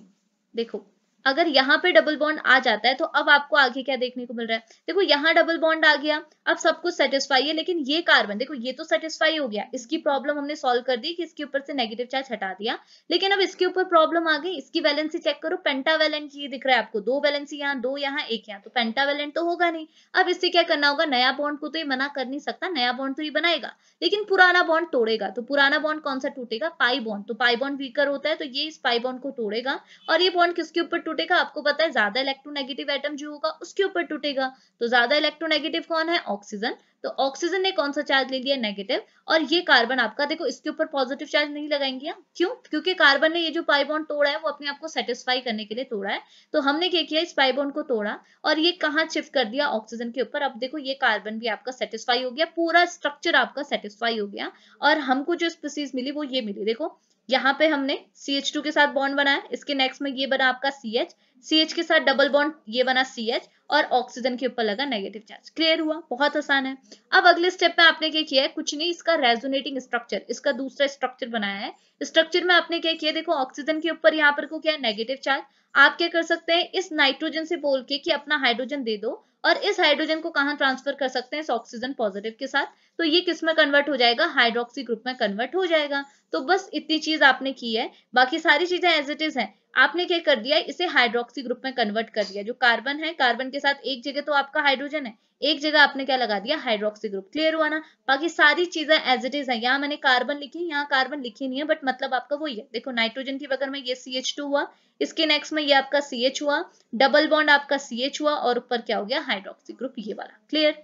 देखो अगर यहाँ पे डबल बॉन्ड आ जाता है तो अब आपको आगे क्या देखने को मिल रहा है देखो यहाँ डबल बॉन्ड आ गया अब सब कुछ सेटिस्फाई है लेकिन ये कार्बन देखो ये तो सेटिस्फाई हो गया इसकी प्रॉब्लम हमने सॉल्व कर दी कि इसके ऊपर से नेगेटिव चार्ज हटा दिया लेकिन अब इसके ऊपर प्रॉब्लम आ गई इसकी वैलेंसी चेक करो वैलेंट ये दिख रहा है आपको दो वैलेंसी यहाँ दो यहाँ एक यहाँ तो पेंटा वैलेंट तो होगा नहीं अब इससे क्या करना होगा नया बॉन्ड को तो ये मना कर नहीं सकता नया बॉन्ड तो ये बनाएगा लेकिन पुराना बॉन्ड तोड़ेगा तो पुराना बॉन्ड कौन सा टूटेगा पाई बॉन्ड तो पाई बॉन्ड वीकर होता है तो ये इस पाई बॉन्ड को तोड़ेगा और ये बॉन्ड किसके ऊपर टूटेगा आपको पता है ज्यादा इलेक्ट्रोनेगेटिव एटम जो होगा उसके ऊपर टूटेगा तो ज्यादा इलेक्ट्रोनेगेटिव कौन है ऑक्सीजन तो ऑक्सीजन ने कौन सा चार्ज ले लिया नेगेटिव और ये कार्बन आपका देखो इसके ऊपर पॉजिटिव चार्ज नहीं लगाएंगे क्यों क्योंकि कार्बन ने ये जो पाइबॉन्ड तोड़ा है वो अपने आप को सेटिस्फाई करने के लिए तोड़ा है तो हमने क्या किया इस पाइबॉन्ड को तोड़ा और ये कहाँ शिफ्ट कर दिया ऑक्सीजन के ऊपर अब देखो ये कार्बन भी आपका सेटिस्फाई हो गया पूरा स्ट्रक्चर आपका सेटिस्फाई हो गया और हमको जो स्पीसीज मिली वो ये मिली देखो यहाँ पे हमने CH2 के साथ बॉन्ड बनाया इसके नेक्स्ट में ये बना आपका CH CH के साथ डबल बॉन्ड ये बना CH और ऑक्सीजन के ऊपर लगा नेगेटिव चार्ज क्लियर हुआ बहुत आसान है अब अगले स्टेप में आपने क्या किया है कुछ नहीं इसका रेजोनेटिंग स्ट्रक्चर इसका दूसरा स्ट्रक्चर बनाया है स्ट्रक्चर में आपने क्या किया देखो ऑक्सीजन के ऊपर यहाँ पर को क्या है नेगेटिव चार्ज आप क्या कर सकते हैं इस नाइट्रोजन से बोल के कि अपना हाइड्रोजन दे दो और इस हाइड्रोजन को कहा ट्रांसफर कर सकते हैं इस ऑक्सीजन पॉजिटिव के साथ तो ये किस में कन्वर्ट हो जाएगा हाइड्रोक्सी ग्रुप में कन्वर्ट हो जाएगा तो बस इतनी चीज आपने की है बाकी सारी चीजें एज इट इज है आपने क्या कर दिया इसे हाइड्रोक्सी ग्रुप में कन्वर्ट कर दिया जो कार्बन है कार्बन के साथ एक जगह तो आपका हाइड्रोजन है एक जगह आपने क्या लगा दिया हाइड्रोक्सी ग्रुप क्लियर हुआ ना बाकी सारी चीजें एज इट इज है यहाँ मैंने कार्बन लिखी है यहाँ कार्बन लिखी नहीं है बट मतलब आपका वही है देखो नाइट्रोजन की बगल में ये सी एच टू हुआ इसके नेक्स्ट में ये आपका सी एच हुआ डबल बॉन्ड आपका सी एच हुआ और ऊपर क्या हो गया हाइड्रोक्सी ग्रुप ये वाला क्लियर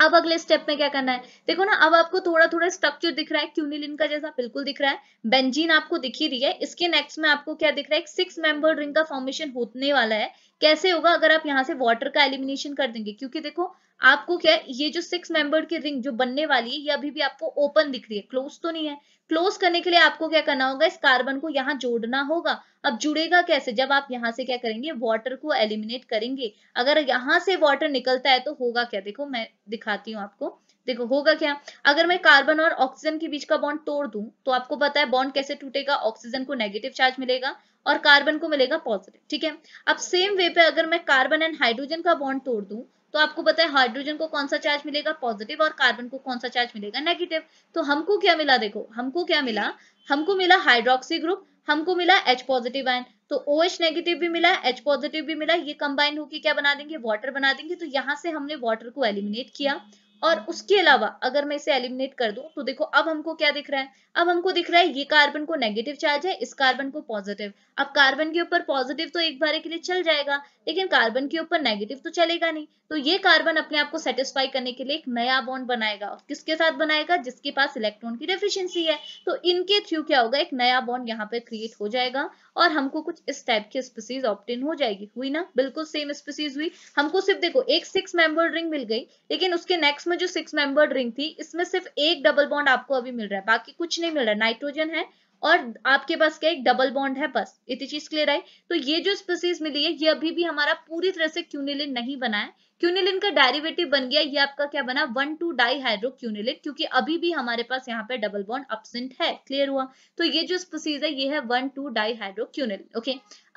अब अगले स्टेप में क्या करना है देखो ना अब आपको थोड़ा थोड़ा स्ट्रक्चर दिख रहा है क्यूनिलिन का जैसा बिल्कुल दिख रहा है बेंजीन आपको दिख ही रही है इसके नेक्स्ट में आपको क्या दिख रहा है सिक्स मेंबर रिंग का फॉर्मेशन होने वाला है कैसे होगा अगर आप यहाँ से वाटर का एलिमिनेशन कर देंगे क्योंकि देखो आपको क्या ये जो सिक्स मेंबर की रिंग जो बनने वाली है ये अभी भी आपको ओपन दिख रही है क्लोज तो नहीं है क्लोज करने के लिए आपको क्या करना होगा इस कार्बन को यहाँ जोड़ना होगा अब जुड़ेगा कैसे जब आप यहाँ से क्या करेंगे वाटर को एलिमिनेट करेंगे अगर यहाँ से वाटर निकलता है तो होगा क्या देखो मैं दिखाती हूँ आपको देखो होगा क्या अगर मैं कार्बन और ऑक्सीजन के बीच का बॉन्ड तोड़ दूं तो आपको पता है बॉन्ड कैसे टूटेगा ऑक्सीजन को नेगेटिव चार्ज मिलेगा और कार्बन को मिलेगा पॉजिटिव ठीक है अब सेम वे पे अगर मैं कार्बन एंड हाइड्रोजन का बॉन्ड तोड़ दूं तो आपको पता है हाइड्रोजन को कौन सा चार्ज मिलेगा पॉजिटिव और कार्बन को कौन सा चार्ज मिलेगा नेगेटिव तो हमको क्या मिला देखो हमको क्या मिला हमको मिला हाइड्रोक्सी ग्रुप हमको मिला एच पॉजिटिव आयन तो ओ OH नेगेटिव भी मिला एच पॉजिटिव भी मिला ये कंबाइन होकर क्या बना देंगे वाटर बना देंगे तो यहाँ से हमने वाटर को एलिमिनेट किया और उसके अलावा अगर मैं इसे एलिमिनेट कर दूं तो देखो अब हमको क्या दिख रहा है अब हमको दिख रहा है ये कार्बन को नेगेटिव चार्ज है इस कार्बन को पॉजिटिव अब कार्बन के ऊपर पॉजिटिव तो एक बार के लिए चल जाएगा लेकिन कार्बन के ऊपर नेगेटिव तो चलेगा नहीं तो ये कार्बन अपने आप को सेटिस्फाई करने के लिए एक नया बॉन्ड बनाएगा किसके साथ बनाएगा जिसके पास इलेक्ट्रॉन की डेफिशियंसी है तो इनके थ्रू क्या होगा एक नया बॉन्ड यहाँ पे क्रिएट हो जाएगा और हमको कुछ इस टाइप की स्पीसीज ऑप्टेन हो जाएगी हुई ना बिल्कुल सेम स्पीसीज हुई हमको सिर्फ देखो एक सिक्स मेंबर रिंग मिल गई लेकिन उसके नेक्स्ट इसमें जो सिक्स मेंबर रिंग थी इसमें सिर्फ एक डबल बॉन्ड आपको अभी मिल रहा है बाकी कुछ नहीं मिल रहा नाइट्रोजन है और आपके पास क्या एक डबल बॉन्ड है बस इतनी चीज क्लियर आई तो ये जो स्पेसीज मिली है ये अभी भी हमारा पूरी तरह से क्यूनिलिन नहीं बना है क्यूनिलिन का डायरिवेटिव बन गया ये आपका क्या बना वन टू डाई हाइड्रोक्यूनिलिन क्योंकि अभी भी हमारे पास यहाँ पे डबल बॉन्ड अपसेंट है क्लियर हुआ तो ये जो स्पीसीज है ये है one two di hydroquinoline okay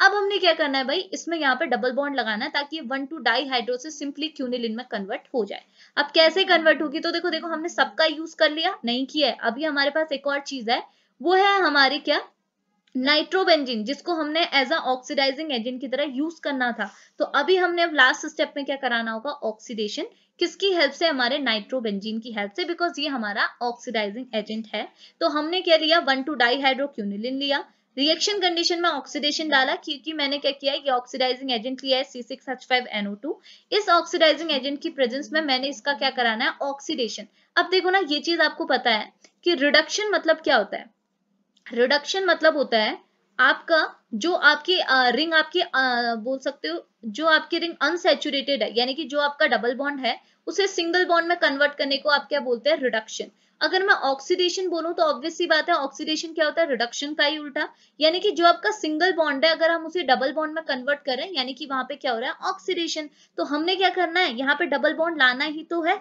अब हमने क्या करना है भाई इसमें यहाँ पे डबल बॉन्ड लगाना है ताकि वन टू डाई हाइड्रो से सिंपली क्यूनिलिन में कन्वर्ट हो जाए अब कैसे कन्वर्ट होगी तो देखो देखो हमने सबका यूज कर लिया नहीं किया है अभी हमारे पास एक और चीज है वो है हमारी क्या नाइट्रोबेंजीन जिसको हमने एज अ ऑक्सीडाइजिंग एजेंट की तरह यूज करना था तो अभी हमने अब लास्ट स्टेप में क्या कराना होगा ऑक्सीडेशन किसकी हेल्प से हमारे नाइट्रोबेंजीन की हेल्प से बिकॉज ये हमारा ऑक्सीडाइजिंग एजेंट है तो हमने क्या लिया वन टू डाईहाइड्रोक्यूनिलिन लिया रिएक्शन कंडीशन में ऑक्सीडेशन डाला क्योंकि मैंने क्या किया ये ऑक्सीडाइजिंग एजेंट लिया है C6H5NO2 इस ऑक्सीडाइजिंग एजेंट की प्रेजेंस में मैंने इसका क्या कराना है ऑक्सीडेशन अब देखो ना ये चीज आपको पता है कि रिडक्शन मतलब क्या होता है रिडक्शन मतलब होता है आपका जो आपकी रिंग आपकी बोल सकते हो जो आपकी रिंग अनसेचुरेटेड है यानी कि जो आपका डबल बॉन्ड है उसे सिंगल बॉन्ड में कन्वर्ट करने को आप क्या बोलते हैं रिडक्शन अगर मैं ऑक्सीडेशन बोलूं तो ऑब्वियस सी बात है ऑक्सीडेशन क्या होता है रिडक्शन का ही उल्टा यानी कि जो आपका सिंगल बॉन्ड है अगर हम उसे डबल बॉन्ड में कन्वर्ट करें यानी कि वहां पे क्या हो रहा है ऑक्सीडेशन तो हमने क्या करना है यहाँ पे डबल बॉन्ड लाना ही तो है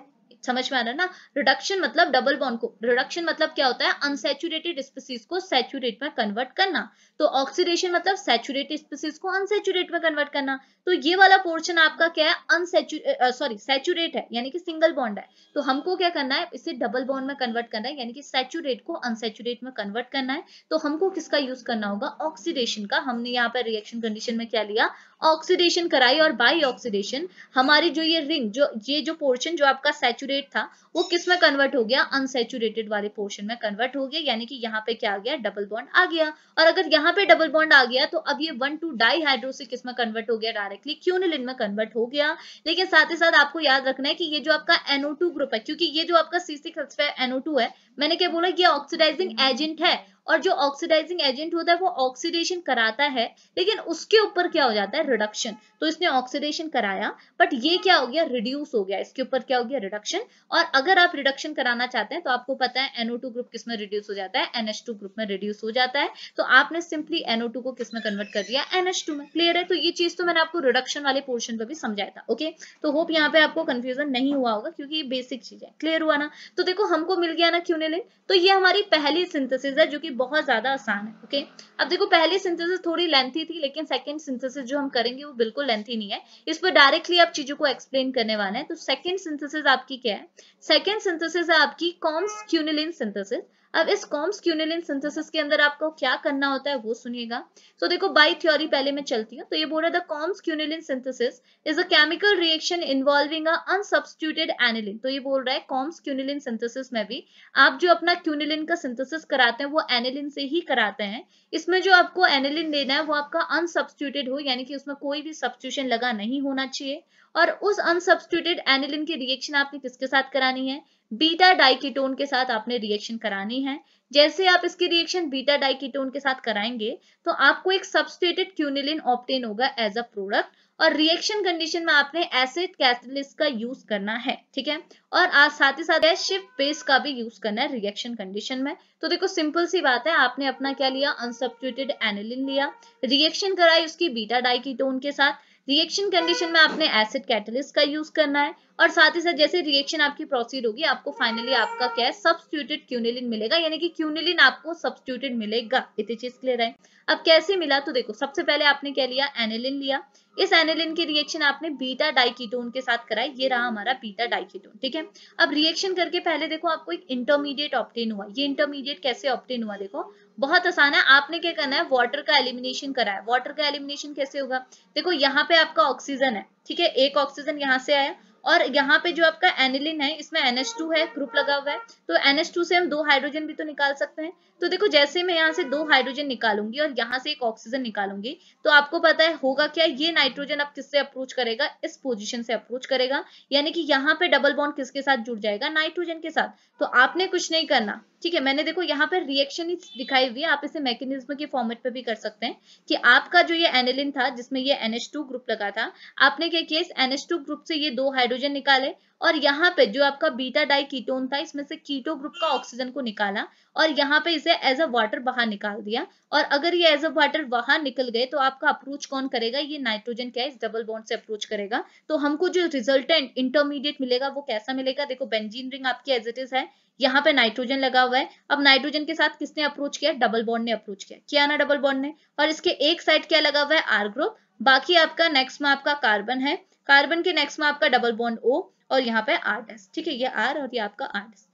समझ में आ रहा है ना रिडक्शन मतलब डबल बॉन्ड को रिडक्शन मतलब क्या होता है अनसेचुरेटेड स्पीसीज को सेचुरेट में कन्वर्ट करना तो ऑक्सीडेशन मतलब सेचुरेटेड स्पीसीज को अनसेचुरेट में कन्वर्ट करना तो ये वाला पोर्शन आपका क्या है अनसेचु सॉरी सेचुरेट है यानी कि सिंगल बॉन्ड है तो हमको क्या करना है इसे डबल बॉन्ड में कन्वर्ट करना है यानी कि सेचुरेट को अनसेचुरेट में कन्वर्ट करना है तो हमको किसका यूज करना होगा ऑक्सीडेशन का हमने यहाँ पर रिएक्शन कंडीशन में क्या लिया ऑक्सीडेशन कराई और बाई ऑक्सीडेशन हमारी जो ये रिंग जो ये जो पोर्शन जो आपका सेचुरेट सेचुरेट था वो किस में कन्वर्ट हो गया अनसेचुरेटेड वाले पोर्शन में कन्वर्ट हो गया यानी कि यहाँ पे क्या आ गया डबल बॉन्ड आ गया और अगर यहाँ पे डबल बॉन्ड आ गया तो अब ये वन टू डाई से किस में कन्वर्ट हो गया डायरेक्टली क्यूनिलिन में कन्वर्ट हो गया लेकिन साथ ही साथ आपको याद रखना है कि ये जो आपका एनओ ग्रुप है क्योंकि ये जो आपका सी एनओ है मैंने क्या बोला ये ऑक्सीडाइजिंग हम्म। एजेंट है और जो ऑक्सीडाइजिंग एजेंट होता है वो ऑक्सीडेशन कराता है लेकिन उसके ऊपर क्या हो जाता है रिडक्शन तो इसने ऑक्सीडेशन कराया बट ये क्या हो गया रिड्यूस हो गया इसके ऊपर क्या हो गया रिडक्शन और अगर आप रिडक्शन कराना चाहते हैं तो आपको पता है टू ग्रुप किस में रिड्यूस हो जाता है NH2 ग्रुप में रिड्यूस हो जाता है तो आपने सिंपली टू को किस में कन्वर्ट कर दिया टू में क्लियर है तो ये चीज तो मैंने आपको रिडक्शन वाले पोर्शन पर भी समझाया था ओके तो होप यहाँ पे आपको कंफ्यूजन नहीं हुआ होगा क्योंकि ये बेसिक चीज है क्लियर हुआ ना तो देखो हमको मिल गया ना क्यूनेलिन तो ये हमारी पहली सिंथेसिस है जो कि बहुत ज्यादा आसान है ओके अब देखो पहली सिंथेसिस थोड़ी लेंथी थी लेकिन सेकंड सिंथेसिस जो हम करेंगे वो बिल्कुल लेंथी नहीं है इस पर डायरेक्टली आप चीजों को एक्सप्लेन करने वाले हैं तो सेकंड सिंथेसिस आपकी क्या है सेकंड सिंथेसिस है आपकी कॉम्स क्यूनिलिन सिंथेसिस अब इस कॉम्स क्यूनिलिन सिंथेसिस के अंदर आपको क्या करना होता है वो सुनिएगा तो so, देखो बाई थ्योरी पहले मैं चलती हूँ तो ये बोल रहा था Combes quinoline synthesis is a chemical reaction involving a unsubstituted aniline तो ये बोल रहा है कॉम्स क्यूनिलिन सिंथेसिस में भी आप जो अपना क्यूनिलिन का सिंथेसिस कराते हैं वो एनिलिन से ही कराते हैं इसमें जो आपको एनिलिन लेना है वो आपका अनसब्सटीट्यूटेड हो यानी कि उसमें कोई भी सब्सिट्यूशन लगा नहीं होना चाहिए और उस अनसब्सटीट्यूटेड एनिलिन की रिएक्शन आपने किसके साथ करानी है बीटा डाइकीटोन के साथ आपने रिएक्शन करानी है जैसे आप इसकी रिएक्शन बीटा डाइकीटोन के साथ कराएंगे तो आपको एक सब्सटेटेड क्यूनिलिन ऑप्टेन होगा एज अ प्रोडक्ट और रिएक्शन कंडीशन में आपने एसिड कैटलिस्ट का यूज करना है ठीक है और आज साथ ही साथ शिफ्ट बेस का भी यूज करना है रिएक्शन कंडीशन में तो देखो सिंपल सी बात है आपने अपना क्या लिया अनसब्स्टिट्यूटेड एनिलिन लिया रिएक्शन कराई उसकी बीटा डाइकीटोन के साथ रिएक्शन कंडीशन में आपने एसिड कैटलिस्ट का यूज करना है और साथ ही साथ जैसे रिएक्शन आपकी प्रोसीड होगी आपको फाइनली आपका क्या है सब्सिट्यूटेड क्यूनिलिन मिलेगा यानी कि क्यूनिलिन आपको सब्सिट्यूटेड मिलेगा इतनी चीज क्लियर है अब कैसे मिला तो देखो सबसे पहले आपने क्या लिया एनिलिन लिया इस एनिलिन की रिएक्शन आपने बीटा डाइकीटोन के साथ कराई ये रहा हमारा बीटा डाइकीटोन ठीक है अब रिएक्शन करके पहले देखो आपको एक इंटरमीडिएट ऑप्टेन हुआ ये इंटरमीडिएट कैसे ऑप्टेन हुआ देखो बहुत आसान है आपने क्या करना है वाटर का एलिमिनेशन करा है वाटर का एलिमिनेशन कैसे होगा देखो यहाँ पे आपका ऑक्सीजन है ठीक है एक ऑक्सीजन यहाँ से आया और यहाँ पे जो आपका एनिलिन है इसमें टू है ग्रुप लगा हुआ है तो टू से हम दो हाइड्रोजन भी तो निकाल सकते हैं तो देखो जैसे मैं यहाँ से दो हाइड्रोजन निकालूंगी और यहाँ से एक ऑक्सीजन निकालूंगी तो आपको पता है होगा क्या ये नाइट्रोजन अब किससे अप्रोच करेगा इस पोजिशन से अप्रोच करेगा यानी कि यहाँ पे डबल बॉन्ड किसके साथ जुड़ जाएगा नाइट्रोजन के साथ तो आपने कुछ नहीं करना ठीक है मैंने देखो यहाँ पर रिएक्शन दिखाई हुई है आप इसे मैकेनिज्म के फॉर्मेट पर भी कर सकते हैं कि आपका जो ये एनिलिन था जिसमें ये एनएच ग्रुप लगा था आपने क्या किया इस NH2 ग्रुप से ये दो हाइड्रोजन निकाले और यहाँ पे जो आपका बीटा डाई कीटोन था इसमें से कीटो ग्रुप का ऑक्सीजन को निकाला और यहाँ पे इसे एज अ वाटर बाहर निकाल दिया और अगर ये एज अ वाटर बाहर निकल गए तो आपका अप्रोच कौन करेगा ये नाइट्रोजन क्या है इस डबल बॉन्ड से अप्रोच करेगा तो हमको जो रिजल्टेंट इंटरमीडिएट मिलेगा वो कैसा मिलेगा देखो बेंजीन रिंग आपकी एज इट इज है यहाँ पे नाइट्रोजन लगा हुआ है अब नाइट्रोजन के साथ किसने अप्रोच किया डबल बॉन्ड ने अप्रोच किया क्या ना डबल बॉन्ड ने और इसके एक साइड क्या लगा हुआ है आर ग्रुप बाकी आपका नेक्स्ट में आपका कार्बन है कार्बन के नेक्स्ट में आपका डबल बॉन्ड ओ और यहाँ पे आर डैश ठीक है ये आर और ये आपका आर डैश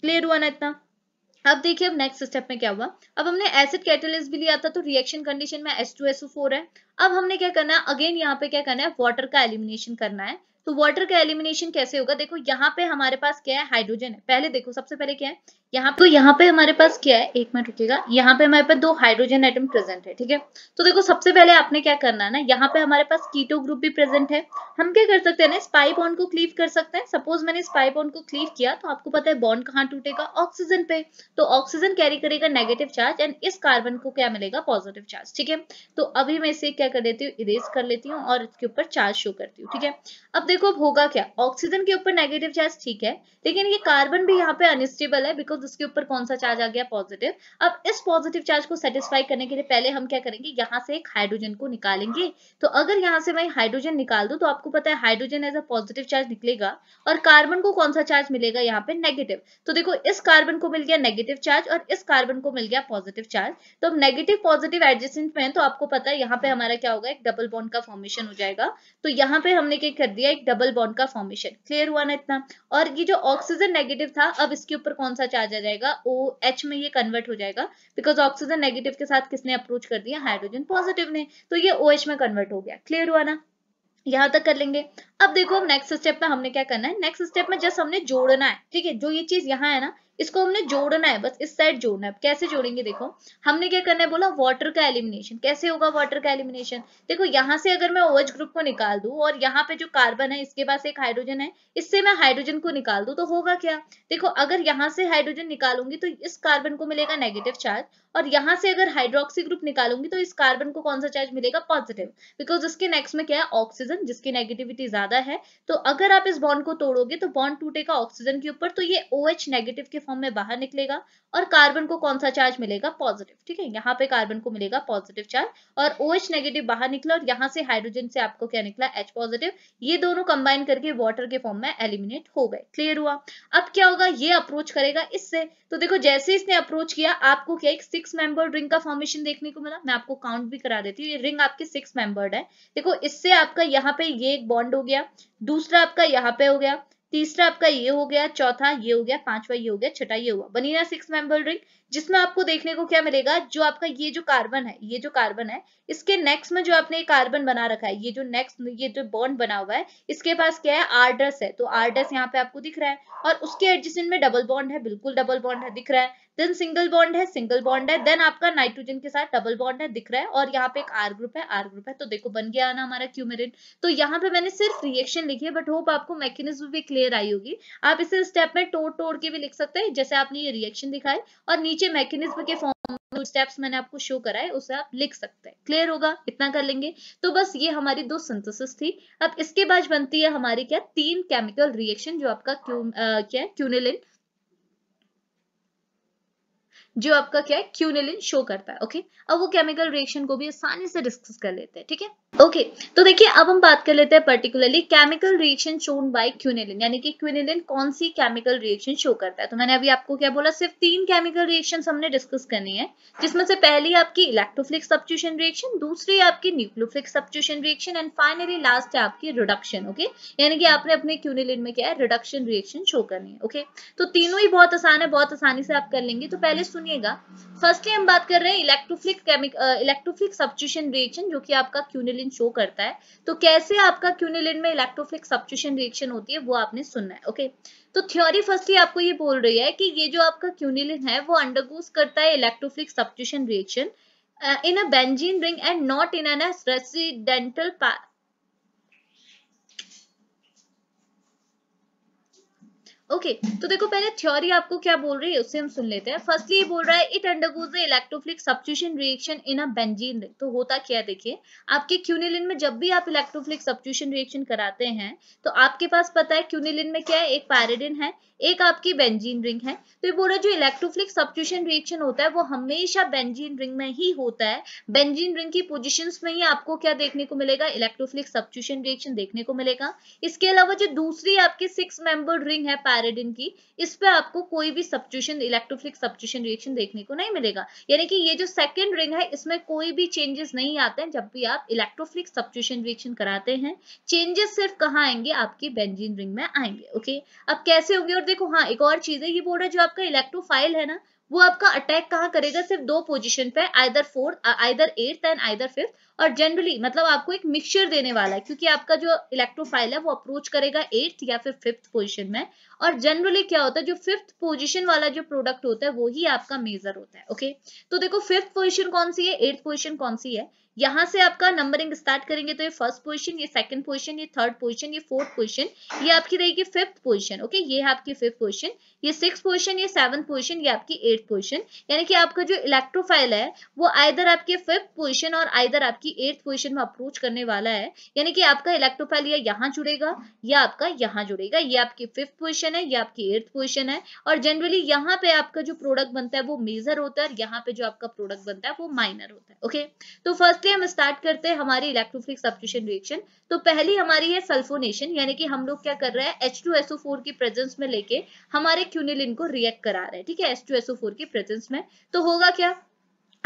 क्लियर हुआ ना इतना अब देखिए अब नेक्स्ट स्टेप में क्या हुआ अब हमने एसिड कैटलिस्ट भी लिया था तो रिएक्शन कंडीशन में H2SO4 है अब हमने क्या करना है अगेन यहाँ पे क्या करना है वाटर का एलिमिनेशन करना है तो वाटर का एलिमिनेशन कैसे होगा देखो यहाँ पे हमारे पास क्या है हाइड्रोजन है पहले देखो सबसे पहले क्या है यहाँ पे यहाँ पे हमारे पास क्या है एक मिनट रुकेगा यहाँ पे हमारे पास दो हाइड्रोजन आइटम प्रेजेंट है ठीक है तो देखो सबसे पहले आपने क्या करना है ना यहाँ पे हमारे पास कीटो ग्रुप भी प्रेजेंट है हम क्या कर सकते हैं स्पाई बॉन्ड को क्लीव कर सकते हैं सपोज मैंने स्पाई बॉन्ड को क्लीव किया तो आपको पता है बॉन्ड कहाँ टूटेगा ऑक्सीजन पे तो ऑक्सीजन कैरी करेगा नेगेटिव चार्ज एंड इस कार्बन को क्या मिलेगा पॉजिटिव चार्ज ठीक है तो अभी मैं इसे क्या कर देती हूँ इरेज कर लेती हूँ और इसके ऊपर चार्ज शो करती हूँ ठीक है अब देखो अब होगा क्या ऑक्सीजन के ऊपर नेगेटिव चार्ज ठीक है लेकिन ये कार्बन भी यहाँ पे अनस्टेबल है बिकॉज उसके ऊपर कौन सा चार्ज आ गया पॉजिटिव अब इस पॉजिटिव चार्ज को सेटिस्फाई करने के लिए पहले हम क्या करेंगे यहाँ से एक हाइड्रोजन को निकालेंगे तो अगर यहाँ से मैं हाइड्रोजन निकाल दू तो आपको पता है hydrogen as a positive charge निकलेगा और कार्बन को कौन सा चार्ज मिलेगा यहाँ पे नेगेटिव तो देखो इस कार्बन को मिल गया नेगेटिव चार्ज और इस कार्बन को मिल गया पॉजिटिव चार्ज तो अब नेगेटिव पॉजिटिव एडजस्टमेंट में तो आपको पता है यहाँ पे हमारा क्या होगा एक डबल बॉन्ड का फॉर्मेशन हो जाएगा तो यहाँ पे हमने क्या कर दिया एक डबल बॉन्ड का फॉर्मेशन क्लियर हुआ ना इतना और ये जो ऑक्सीजन नेगेटिव था अब इसके ऊपर कौन सा चार्ज आ जा जाएगा ओ एच में ये कन्वर्ट हो जाएगा बिकॉज ऑक्सीजन नेगेटिव के साथ किसने अप्रोच कर दिया हाइड्रोजन पॉजिटिव ने तो ये ओ OH में कन्वर्ट हो गया क्लियर हुआ ना यहाँ तक कर लेंगे अब देखो नेक्स्ट स्टेप में हमने क्या करना है नेक्स्ट स्टेप में जस्ट हमने जोड़ना है ठीक है जो ये चीज यहाँ है ना इसको हमने जोड़ना है बस इस साइड जोड़ना है कैसे जोड़ेंगे देखो हमने क्या करना है बोला वाटर का एलिमिनेशन कैसे होगा वाटर का एलिमिनेशन देखो यहाँ से अगर मैं ओएच OH ग्रुप को निकाल दू और यहाँ पे जो कार्बन है इसके पास एक हाइड्रोजन है इससे मैं हाइड्रोजन को निकाल दू तो होगा क्या देखो अगर यहाँ से हाइड्रोजन निकालूंगी तो इस कार्बन को मिलेगा नेगेटिव चार्ज और यहाँ से अगर हाइड्रोक्सी ग्रुप निकालूंगी तो इस कार्बन को कौन सा चार्ज मिलेगा पॉजिटिव बिकॉज उसके नेक्स्ट में क्या है ऑक्सीजन जिसकी नेगेटिविटी ज्यादा है तो अगर आप इस बॉन्ड को तोड़ोगे तो बॉन्ड टूटेगा ऑक्सीजन के ऊपर तो ये ओ OH नेगेटिव के फॉर्म में बाहर निकलेगा और कार्बन को कौन सा चार्ज मिलेगा पॉजिटिव ठीक है यहाँ पे कार्बन को मिलेगा पॉजिटिव चार्ज और ओ OH नेगेटिव बाहर निकला और यहाँ से हाइड्रोजन से आपको क्या निकला एच पॉजिटिव ये दोनों कंबाइन करके वॉटर के फॉर्म में एलिमिनेट हो गए क्लियर हुआ अब क्या होगा ये अप्रोच करेगा इससे तो देखो जैसे इसने अप्रोच किया आपको क्या एक सिक्स मेंबर रिंग का फॉर्मेशन देखने को मिला मैं आपको काउंट भी करा देती हूँ ये रिंग आपके सिक्स मेंबर्ड है देखो इससे आपका यहाँ पे ये एक बॉन्ड हो गया दूसरा आपका यहाँ पे हो गया तीसरा आपका ये हो गया चौथा ये हो गया पांचवा ये हो गया छठा ये हुआ बनी ना सिक्स मेंबर रिंग जिसमें आपको देखने को क्या मिलेगा जो आपका ये जो कार्बन है ये जो कार्बन है इसके नेक्स्ट में जो आपने कार्बन बना रखा है ये जो नेक्स्ट ये जो बॉन्ड बना हुआ है इसके पास क्या है आर्डस है तो आर्डस यहाँ पे आपको दिख रहा है और उसके एडजस्टेंट में डबल बॉन्ड है बिल्कुल डबल बॉन्ड है दिख रहा है देन सिंगल बॉन्ड है सिंगल बॉन्ड है देन आपका नाइट्रोजन के साथ डबल बॉन्ड है दिख रहा है और यहाँ पे एक आर ग्रुप है आर ग्रुप है तो देखो बन गया ना हमारा क्यूमेरिन तो यहाँ पे मैंने सिर्फ रिएक्शन लिखी है बट होप आपको मैकेनिज्म भी क्लियर आई होगी आप इसे स्टेप में तोड़ तोड़ के भी लिख सकते हैं जैसे आपने ये रिएक्शन दिखाई और नीचे नीचे मैकेनिज्म के फॉर्म स्टेप्स मैंने आपको शो करा है उसे आप लिख सकते हैं क्लियर होगा इतना कर लेंगे तो बस ये हमारी दो सिंथेसिस थी अब इसके बाद बनती है हमारी क्या तीन केमिकल रिएक्शन जो आपका क्यू आ, क्या है क्यूनेलिन जो आपका क्या है क्यूनेलिन शो करता है ओके अब वो केमिकल रिएक्शन को भी आसानी से डिस्कस कर लेते हैं ठीक है थीके? ओके okay, तो देखिए अब हम बात कर लेते हैं particularly chemical reaction shown by quinoline यानी कि क्यूनेलिन कौन सी केमिकल रिएक्शन शो करता है तो मैंने अभी आपको क्या बोला सिर्फ तीन केमिकल रिएक्शन हमने डिस्कस करनी है जिसमें से पहली आपकी इलेक्ट्रोफ्लिक सब्सिट्यूशन रिएक्शन दूसरी आपकी nucleophilic substitution reaction and finally last है आपकी रिडक्शन ओके यानी कि आपने अपने क्यूनेलिन में क्या है रिडक्शन रिएक्शन शो करनी है ओके तो तीनों ही बहुत आसान है बहुत आसानी से आप कर लेंगे तो पहले सुनिएगा फर्स्टली हम बात कर रहे हैं इलेक्ट्रोफ्लिक इलेक्ट्रोफ्लिक सब्सिट्यूशन रिएक्शन जो कि आपका क्यूनेलिन क्यूनिलिन शो करता है तो कैसे आपका क्यूनिलिन में इलेक्ट्रोफिलिक सब्सटीट्यूशन रिएक्शन होती है वो आपने सुनना है ओके तो थ्योरी फर्स्टली आपको ये बोल रही है कि ये जो आपका क्यूनिलिन है वो अंडरगोज करता है electrophilic substitution reaction in a benzene ring and not in an residential okay okay, तो देखो पहले थ्योरी आपको क्या बोल रही है उससे हम सुन लेते हैं फर्स्टली ये बोल रहा है it undergoes the electrophilic substitution reaction in a benzene तो होता क्या है देखिए आपके क्यूनिलिन में जब भी आप इलेक्ट्रोफिलिक सब्सिट्यूशन रिएक्शन कराते हैं तो आपके पास पता है क्यूनिलिन में क्या है एक पैरिडिन है एक आपकी बेंजीन रिंग है तो ये बोल रहा है जो इलेक्ट्रोफिलिक सब्सिट्यूशन रिएक्शन होता है वो हमेशा बेंजीन रिंग में ही होता है बेंजीन रिंग की पोजिशन में ही आपको क्या देखने को मिलेगा इलेक्ट्रोफिलिक सब्सिट्यूशन रिएक्शन देखने को मिलेगा इसके अलावा जो दूसरी आपकी सिक्स मेंबर रिंग है पैराडिन की इस पे आपको कोई भी सब्चूशन इलेक्ट्रोफिलिक सब्चूशन रिएक्शन देखने को नहीं मिलेगा यानी कि ये जो सेकंड रिंग है इसमें कोई भी चेंजेस नहीं आते हैं जब भी आप इलेक्ट्रोफिलिक सब्चूशन रिएक्शन कराते हैं चेंजेस सिर्फ कहाँ आएंगे आपकी बेंजीन रिंग में आएंगे ओके अब कैसे होंगे और देखो हाँ एक और चीज है ये बोर्ड है जो आपका इलेक्ट्रोफाइल है ना वो आपका अटैक कहाँ करेगा सिर्फ दो पोजिशन पे either fourth either eighth and either fifth और जनरली मतलब आपको एक मिक्सचर देने वाला है क्योंकि आपका जो इलेक्ट्रोफाइल है वो अप्रोच करेगा एट्थ या फिर फिफ्थ पोजिशन में और जनरली क्या होता है जो फिफ्थ पोजिशन वाला जो प्रोडक्ट होता है वो ही आपका मेजर होता है ओके तो देखो फिफ्थ पोजिशन कौन सी है एट्थ पोजिशन कौन सी है यहां से आपका नंबरिंग स्टार्ट करेंगे तो ये फर्स्ट पोजिशन ये सेकंड पोजिशन ये थर्ड पोजिशन ये फोर्थ पोजिशन ये आपकी रहेगी फिफ्थ पोजिशन ओके ये है आपकी फिफ्थ पोजिशन ये सिक्स पोजिशन ये सेवन्थ पोजिशन ये आपकी एट्थ पोजिशन यानी कि आपका जो इलेक्ट्रोफाइल है वो आइधर आपके फिफ्थ पोजिशन और आइधर आपकी एट्थ पोजिशन में अप्रोच करने वाला है यानी कि आपका इलेक्ट्रोफाइल या यहाँ जुड़ेगा या आपका यहाँ जुड़ेगा ये आपकी फिफ्थ पोजिशन है ये आपकी एट्थ पोजिशन है और जनरली यहाँ पे आपका जो प्रोडक्ट बनता है वो मेजर होता है और यहाँ पे जो आपका प्रोडक्ट बनता है वो माइनर होता है ओके तो फर्स्ट फर्स्टली हम स्टार्ट करते हैं हमारी इलेक्ट्रोफिलिक सब्सिट्यूशन रिएक्शन तो पहली हमारी है सल्फोनेशन यानी कि हम लोग क्या कर रहे हैं H2SO4 की प्रेजेंस में लेके हमारे क्यूनिलिन को रिएक्ट करा रहे हैं ठीक है H2SO4 की प्रेजेंस में तो होगा क्या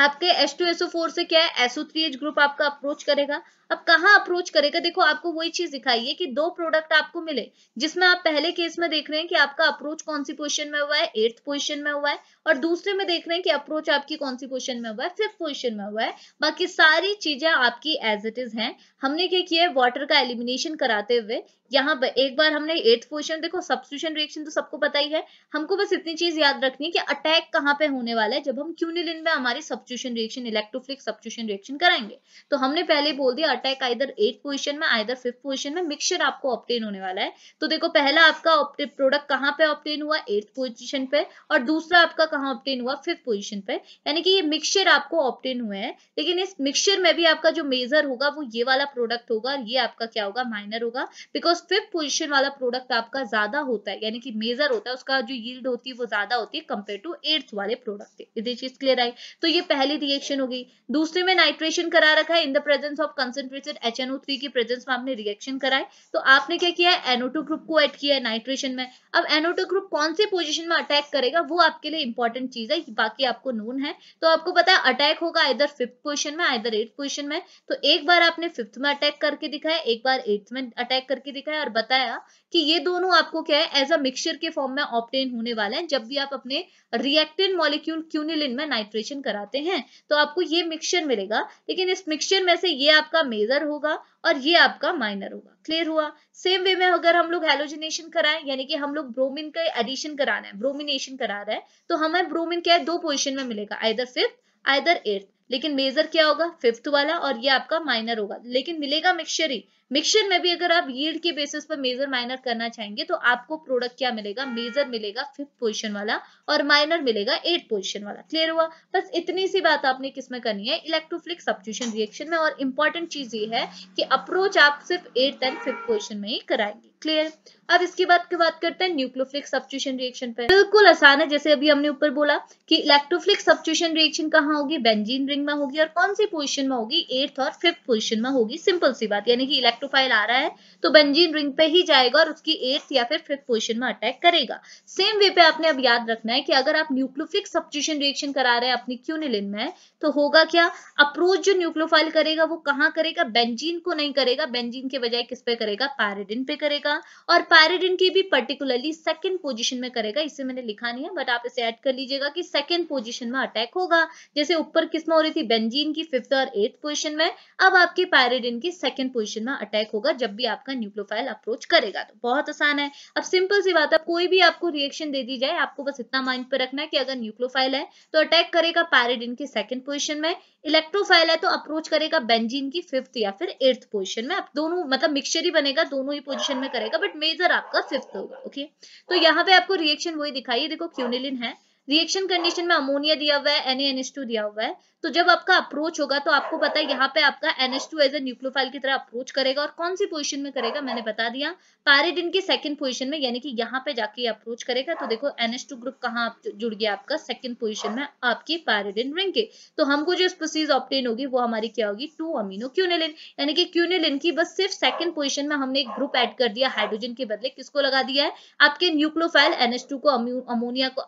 आपके H2SO4 से क्या है SO3H ग्रुप आपका अप्रोच करेगा अब कहा अप्रोच करेगा देखो आपको वही चीज दिखाई है कि दो प्रोडक्ट आपको मिले जिसमें आप पहले केस में देख रहे हैं कि आपका अप्रोच कौन सी पोजिशन में हुआ है एट्थ पोजिशन में हुआ है और दूसरे में देख रहे हैं कि अप्रोच आपकी कौन सी पोजिशन में हुआ है फिफ्थ पोजिशन में हुआ है बाकी सारी चीजें आपकी एज इट इज है हमने क्या किया है वॉटर का एलिमिनेशन कराते हुए यहाँ पर एक बार हमने एट्थ पोजिशन देखो सब्सिट्यूशन रिएक्शन तो सबको पता ही है हमको बस इतनी चीज याद रखनी है कि अटैक कहाँ पे होने वाला है जब हम क्यूनिलिन में हमारी substitution reaction electrophilic substitution reaction कराएंगे तो हमने पहले बोल दिया अटैक है आइदर एट पोजिशन में आइदर फिफ्थ पोजिशन में मिक्सचर आपको ऑप्टेन होने वाला है तो देखो पहला आपका प्रोडक्ट कहाँ पे ऑप्टेन हुआ एट्थ पोजिशन पे और दूसरा आपका कहाँ ऑप्टेन हुआ फिफ्थ पोजिशन पे यानी कि ये मिक्सचर आपको ऑप्टेन हुए हैं लेकिन इस मिक्सचर में भी आपका जो मेजर होगा वो ये वाला प्रोडक्ट होगा और ये आपका क्या होगा माइनर होगा बिकॉज फिफ्थ पोजिशन वाला प्रोडक्ट आपका ज्यादा होता है यानी कि मेजर होता है उसका जो यील्ड होती है वो ज्यादा होती है कंपेयर टू एट्थ वाले प्रोडक्ट चीज क्लियर आई तो ये पहली रिएक्शन होगी दूसरे में नाइट्रेशन करा रखा है in the presence of concentrated H N O three की प्रेजेंस में आपने रिएक्शन कराए तो आपने क्या किया है NO2 ग्रुप को एड किया है नाइट्रेशन में अब NO2 ग्रुप कौन से पोजिशन में अटैक करेगा वो आपके लिए इंपॉर्टेंट चीज है बाकी आपको नोन है तो आपको पता है अटैक होगा इधर फिफ्थ पोजिशन में इधर एट्थ पोजिशन में तो एक बार आपने फिफ्थ में अटैक करके दिखाया एक बार एट्थ में अटैक करके दिखाया और बताया कि ये दोनों आपको क्या है एज अ मिक्सचर के फॉर्म में ऑप्टेन होने वाले हैं जब भी आप अपने रिएक्टेड मॉलिक्यूल क्यूनिलिन में नाइट्रेशन कराते हैं तो आपको ये मिक्सचर मिलेगा लेकिन इस मिक्सचर में से ये आपका मेजर होगा और ये आपका माइनर होगा क्लियर हुआ सेम वे में अगर हम लोग हेलोजिनेशन कराएं यानी कि हम लोग ब्रोमिन का एडिशन कराना है ब्रोमिनेशन करा रहे हैं तो हमें ब्रोमिन क्या है दो पोजिशन में मिलेगा आइदर फिफ्थ आइदर एट्थ लेकिन मेजर क्या होगा फिफ्थ वाला और ये आपका माइनर होगा लेकिन मिलेगा मिक्सचर ही मिक्सचर में भी अगर आप यील्ड के बेसिस पर मेजर माइनर करना चाहेंगे तो आपको प्रोडक्ट क्या मिलेगा मेजर मिलेगा फिफ्थ पोजिशन वाला और माइनर मिलेगा एट पोजिशन वाला क्लियर हुआ बस इतनी सी बात आपने किसमें करनी है इलेक्ट्रोफ्लिक सब्सिट्यूशन रिएक्शन में और इंपॉर्टेंट चीज ये है कि अप्रोच आप सिर्फ एट एंड फिफ्थ पोजिशन में ही कराएंगे क्लियर अब इसके बाद की बात करते हैं न्यूक्लियोफिलिक सब्सटीट्यूशन रिएक्शन पर बिल्कुल आसान है जैसे अभी हमने ऊपर बोला कि इलेक्ट्रोफिलिक सब्सटीट्यूशन रिएक्शन कहाँ होगी बेंजीन रिंग में होगी और कौन सी पोजीशन में होगी एट्थ और फिफ्थ पोजीशन में होगी सिंपल सी बात यानी कि इलेक्ट्रोफाइल आ रहा है तो बेंजीन रिंग पे ही जाएगा और उसकी एट्थ या फिर फिफ्थ पोजिशन में अटैक करेगा सेम वे पे आपने अब याद रखना है कि अगर आप न्यूक्लोफिक सब्सटीट्यूशन रिएक्शन करा रहे हैं अपनी क्यूनिलिन में तो होगा क्या अप्रोच जो न्यूक्लोफाइल करेगा वो कहाँ करेगा बेंजीन को नहीं करेगा बेंजीन के बजाय किस पे करेगा पैरेडिन पे करेगा और पैरेडिन की भी पर्टिकुलरली सेकेंड पोजिशन में करेगा इसे मैंने लिखा नहीं है बट आप इसे ऐड कर लीजिएगा कि सेकेंड पोजिशन में अटैक होगा जैसे ऊपर किस में हो रही थी बेंजीन की फिफ्थ और एट्थ पोजिशन में अब आपके पैरेडिन की सेकेंड पोजिशन में अटैक होगा जब भी आपका न्यूक्लोफाइल अप्रोच करेगा तो बहुत आसान है अब सिंपल सी बात है कोई भी आपको रिएक्शन दे दी जाए आपको बस इतना माइंड पर रखना है कि अगर न्यूक्लोफाइल है तो अटैक करेगा पैरिडिन की सेकंड पोजिशन में इलेक्ट्रोफाइल है तो अप्रोच करेगा बेंजिन की फिफ्थ या फिर एर्थ पोजिशन में दोनों मतलब मिक्सचर ही बनेगा दोनों ही पोजिशन में करेगा बट मेजर आपका फिफ्थ होगा ओके तो यहाँ पे आपको रिएक्शन वही दिखाई देखो क्यूनिलिन है रिएक्शन कंडीशन में अमोनिया दिया हुआ है एन दिया हुआ है तो जब आपका अप्रोच होगा तो आपको पता है यहाँ पे आपका NH two as a nucleophile की तरह अप्रोच करेगा और कौन सी पोजिशन में करेगा मैंने बता दिया पैरिडिन की सेकंड पोजिशन में यानी कि यहाँ पे जाके अप्रोच करेगा तो देखो एनएच टू ग्रुप कहाँ जुड़ गया आपका सेकंड पोजिशन में आपकी पैरिडिन रिंग के तो हमको जो स्पीसीज ऑप्टेन होगी वो हमारी क्या होगी टू अमीनो क्यूनेलिन यानी कि क्यूनेलिन की बस सिर्फ सेकंड पोजिशन में हमने एक ग्रुप एड कर दिया हाइड्रोजन के बदले किसको लगा दिया है आपके न्यूक्लोफाइल एनएच को अमोनिया को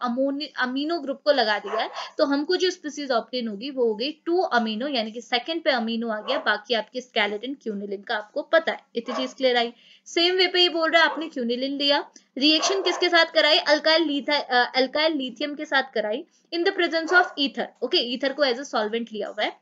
अमीनो ग्रुप को लगा दिया है तो हमको जो स्पीसीज ऑप्टेन होगी हो गई टू अमीनो यानी कि सेकंड पे अमीनो आ गया बाकी आपके स्केलेटन क्यूनिलिन का आपको पता है इतनी चीज क्लियर आई सेम वे पे ये बोल रहा है आपने क्यूनिलिन लिया रिएक्शन किसके साथ कराई अल्काइल अल्काइल लिथियम के साथ कराई in the presence of ether okay ether को एज अ सॉल्वेंट लिया हुआ है